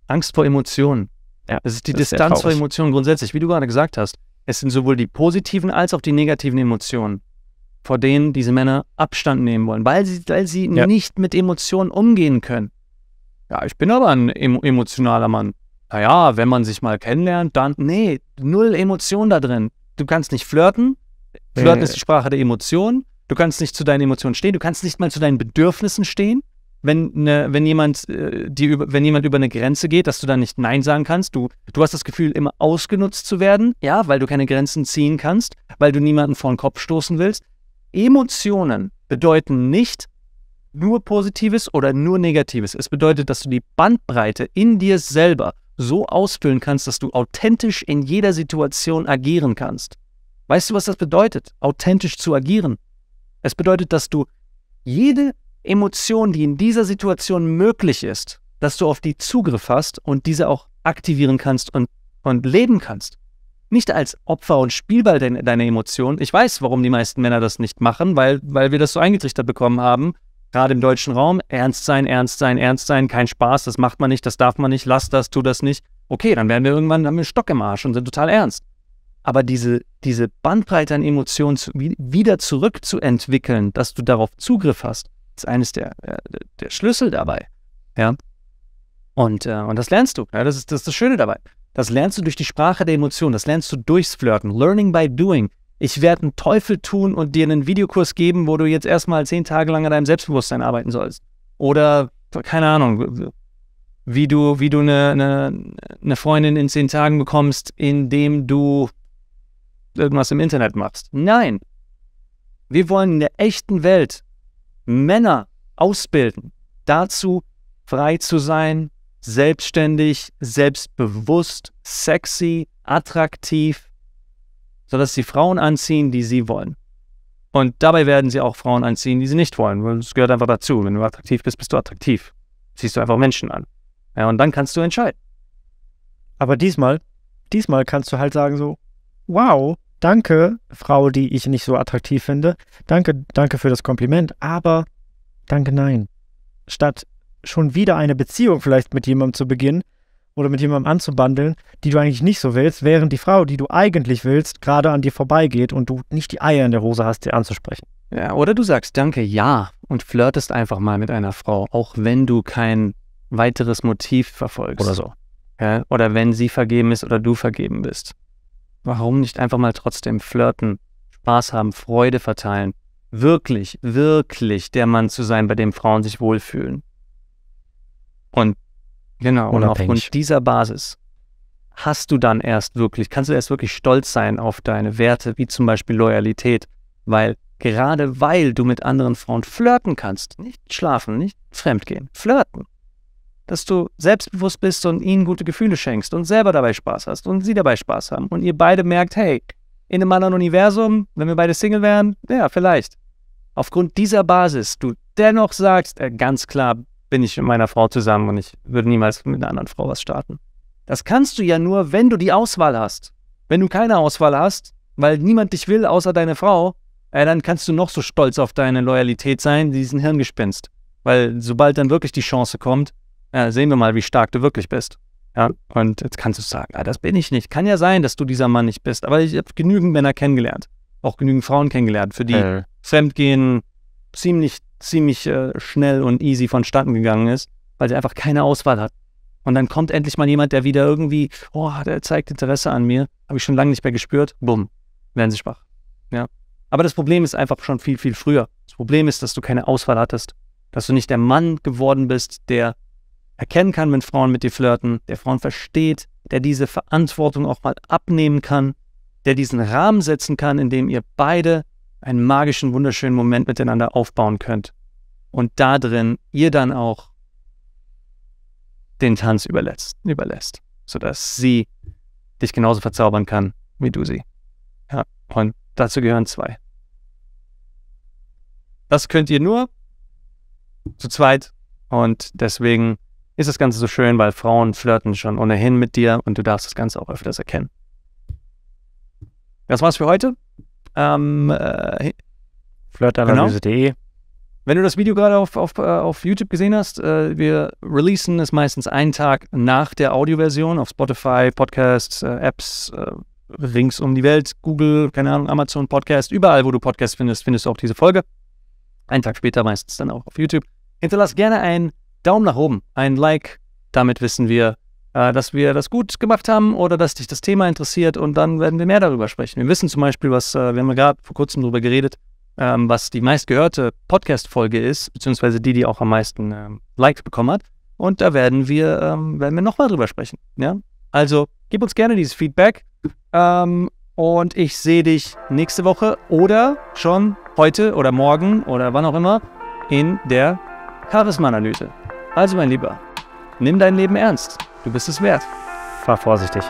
Angst vor Emotionen. Ja, es ist die Distanz vor Emotionen grundsätzlich, wie du gerade gesagt hast. Es sind sowohl die positiven als auch die negativen Emotionen, vor denen diese Männer Abstand nehmen wollen, weil sie, weil sie ja. nicht mit Emotionen umgehen können. Ja, ich bin aber ein emotionaler Mann naja, wenn man sich mal kennenlernt, dann, nee, null Emotion da drin. Du kannst nicht flirten. Flirten nee. ist äh. die Sprache der Emotionen. Du kannst nicht zu deinen Emotionen stehen. Du kannst nicht mal zu deinen Bedürfnissen stehen. Wenn, ne, wenn, jemand, äh, die, wenn jemand über eine Grenze geht, dass du dann nicht Nein sagen kannst. Du, du hast das Gefühl, immer ausgenutzt zu werden, ja, weil du keine Grenzen ziehen kannst, weil du niemanden vor den Kopf stoßen willst. Emotionen bedeuten nicht nur Positives oder nur Negatives. Es bedeutet, dass du die Bandbreite in dir selber so ausfüllen kannst, dass du authentisch in jeder Situation agieren kannst. Weißt du, was das bedeutet, authentisch zu agieren? Es bedeutet, dass du jede Emotion, die in dieser Situation möglich ist, dass du auf die Zugriff hast und diese auch aktivieren kannst und, und leben kannst. Nicht als Opfer und Spielball deiner Emotionen. Ich weiß, warum die meisten Männer das nicht machen, weil, weil wir das so eingetrichtert bekommen haben gerade im deutschen Raum, ernst sein, ernst sein, ernst sein, kein Spaß, das macht man nicht, das darf man nicht, lass das, tu das nicht. Okay, dann werden wir irgendwann haben wir einen Stock im Arsch und sind total ernst. Aber diese, diese Bandbreite an Emotionen zu, wieder zurückzuentwickeln, dass du darauf Zugriff hast, ist eines der, der Schlüssel dabei. Ja. Und, äh, und das lernst du. Ja, das, ist, das ist das Schöne dabei. Das lernst du durch die Sprache der Emotionen. Das lernst du durchs Flirten. Learning by doing ich werde einen Teufel tun und dir einen Videokurs geben, wo du jetzt erstmal zehn Tage lang an deinem Selbstbewusstsein arbeiten sollst. Oder, keine Ahnung, wie du, wie du eine, eine, eine Freundin in zehn Tagen bekommst, indem du irgendwas im Internet machst. Nein. Wir wollen in der echten Welt Männer ausbilden, dazu frei zu sein, selbstständig, selbstbewusst, sexy, attraktiv, sodass sie Frauen anziehen, die sie wollen. Und dabei werden sie auch Frauen anziehen, die sie nicht wollen, weil es gehört einfach dazu. Wenn du attraktiv bist, bist du attraktiv. Ziehst du einfach Menschen an. Ja, und dann kannst du entscheiden. Aber diesmal, diesmal kannst du halt sagen so, wow, danke, Frau, die ich nicht so attraktiv finde. Danke, danke für das Kompliment, aber danke nein. Statt schon wieder eine Beziehung vielleicht mit jemandem zu beginnen, oder mit jemandem anzubandeln, die du eigentlich nicht so willst, während die Frau, die du eigentlich willst, gerade an dir vorbeigeht und du nicht die Eier in der Hose hast, dir anzusprechen. Ja, oder du sagst Danke, ja und flirtest einfach mal mit einer Frau, auch wenn du kein weiteres Motiv verfolgst. Oder so. Ja, oder wenn sie vergeben ist oder du vergeben bist. Warum nicht einfach mal trotzdem flirten, Spaß haben, Freude verteilen? Wirklich, wirklich der Mann zu sein, bei dem Frauen sich wohlfühlen. Und Genau, und aufgrund dieser Basis hast du dann erst wirklich, kannst du erst wirklich stolz sein auf deine Werte, wie zum Beispiel Loyalität, weil gerade weil du mit anderen Frauen flirten kannst, nicht schlafen, nicht fremdgehen, flirten, dass du selbstbewusst bist und ihnen gute Gefühle schenkst und selber dabei Spaß hast und sie dabei Spaß haben und ihr beide merkt, hey, in einem anderen Universum, wenn wir beide Single wären, ja, vielleicht. Aufgrund dieser Basis, du dennoch sagst, äh, ganz klar, bin ich mit meiner Frau zusammen und ich würde niemals mit einer anderen Frau was starten. Das kannst du ja nur, wenn du die Auswahl hast. Wenn du keine Auswahl hast, weil niemand dich will außer deine Frau, äh, dann kannst du noch so stolz auf deine Loyalität sein, diesen Hirngespinst. Weil sobald dann wirklich die Chance kommt, äh, sehen wir mal, wie stark du wirklich bist. Ja, und jetzt kannst du sagen, ah, das bin ich nicht. Kann ja sein, dass du dieser Mann nicht bist, aber ich habe genügend Männer kennengelernt, auch genügend Frauen kennengelernt, für die äh. Fremdgehen ziemlich, ziemlich äh, schnell und easy vonstatten gegangen ist, weil sie einfach keine Auswahl hat. Und dann kommt endlich mal jemand, der wieder irgendwie, oh, der zeigt Interesse an mir, habe ich schon lange nicht mehr gespürt, bumm, werden sie schwach. Ja. Aber das Problem ist einfach schon viel, viel früher. Das Problem ist, dass du keine Auswahl hattest, dass du nicht der Mann geworden bist, der erkennen kann, wenn Frauen mit dir flirten, der Frauen versteht, der diese Verantwortung auch mal abnehmen kann, der diesen Rahmen setzen kann, in dem ihr beide einen magischen, wunderschönen Moment miteinander aufbauen könnt. Und da drin ihr dann auch den Tanz überlässt, überlässt sodass sie dich genauso verzaubern kann, wie du sie. Ja, und dazu gehören zwei. Das könnt ihr nur zu zweit und deswegen ist das Ganze so schön, weil Frauen flirten schon ohnehin mit dir und du darfst das Ganze auch öfters erkennen. Das war's für heute. Ähm, äh, Flirtanalyse.de. Genau. Wenn du das Video gerade auf, auf, äh, auf YouTube gesehen hast, äh, wir releasen es meistens einen Tag nach der Audioversion auf Spotify, Podcasts, äh, Apps äh, rings um die Welt, Google, keine Ahnung, Amazon Podcast, überall, wo du Podcasts findest, findest du auch diese Folge. Einen Tag später meistens dann auch auf YouTube. Hinterlass gerne einen Daumen nach oben, ein Like. Damit wissen wir, äh, dass wir das gut gemacht haben oder dass dich das Thema interessiert und dann werden wir mehr darüber sprechen. Wir wissen zum Beispiel, was, äh, wir haben ja gerade vor kurzem darüber geredet, ähm, was die meistgehörte Podcast-Folge ist, beziehungsweise die, die auch am meisten ähm, Likes bekommen hat. Und da werden wir, ähm, werden wir nochmal drüber sprechen. Ja? Also gib uns gerne dieses Feedback und ich sehe dich nächste Woche oder schon heute oder morgen oder wann auch immer in der Charisma-Analyse. Also mein Lieber, nimm dein Leben ernst. Du bist es wert. Fahr vorsichtig.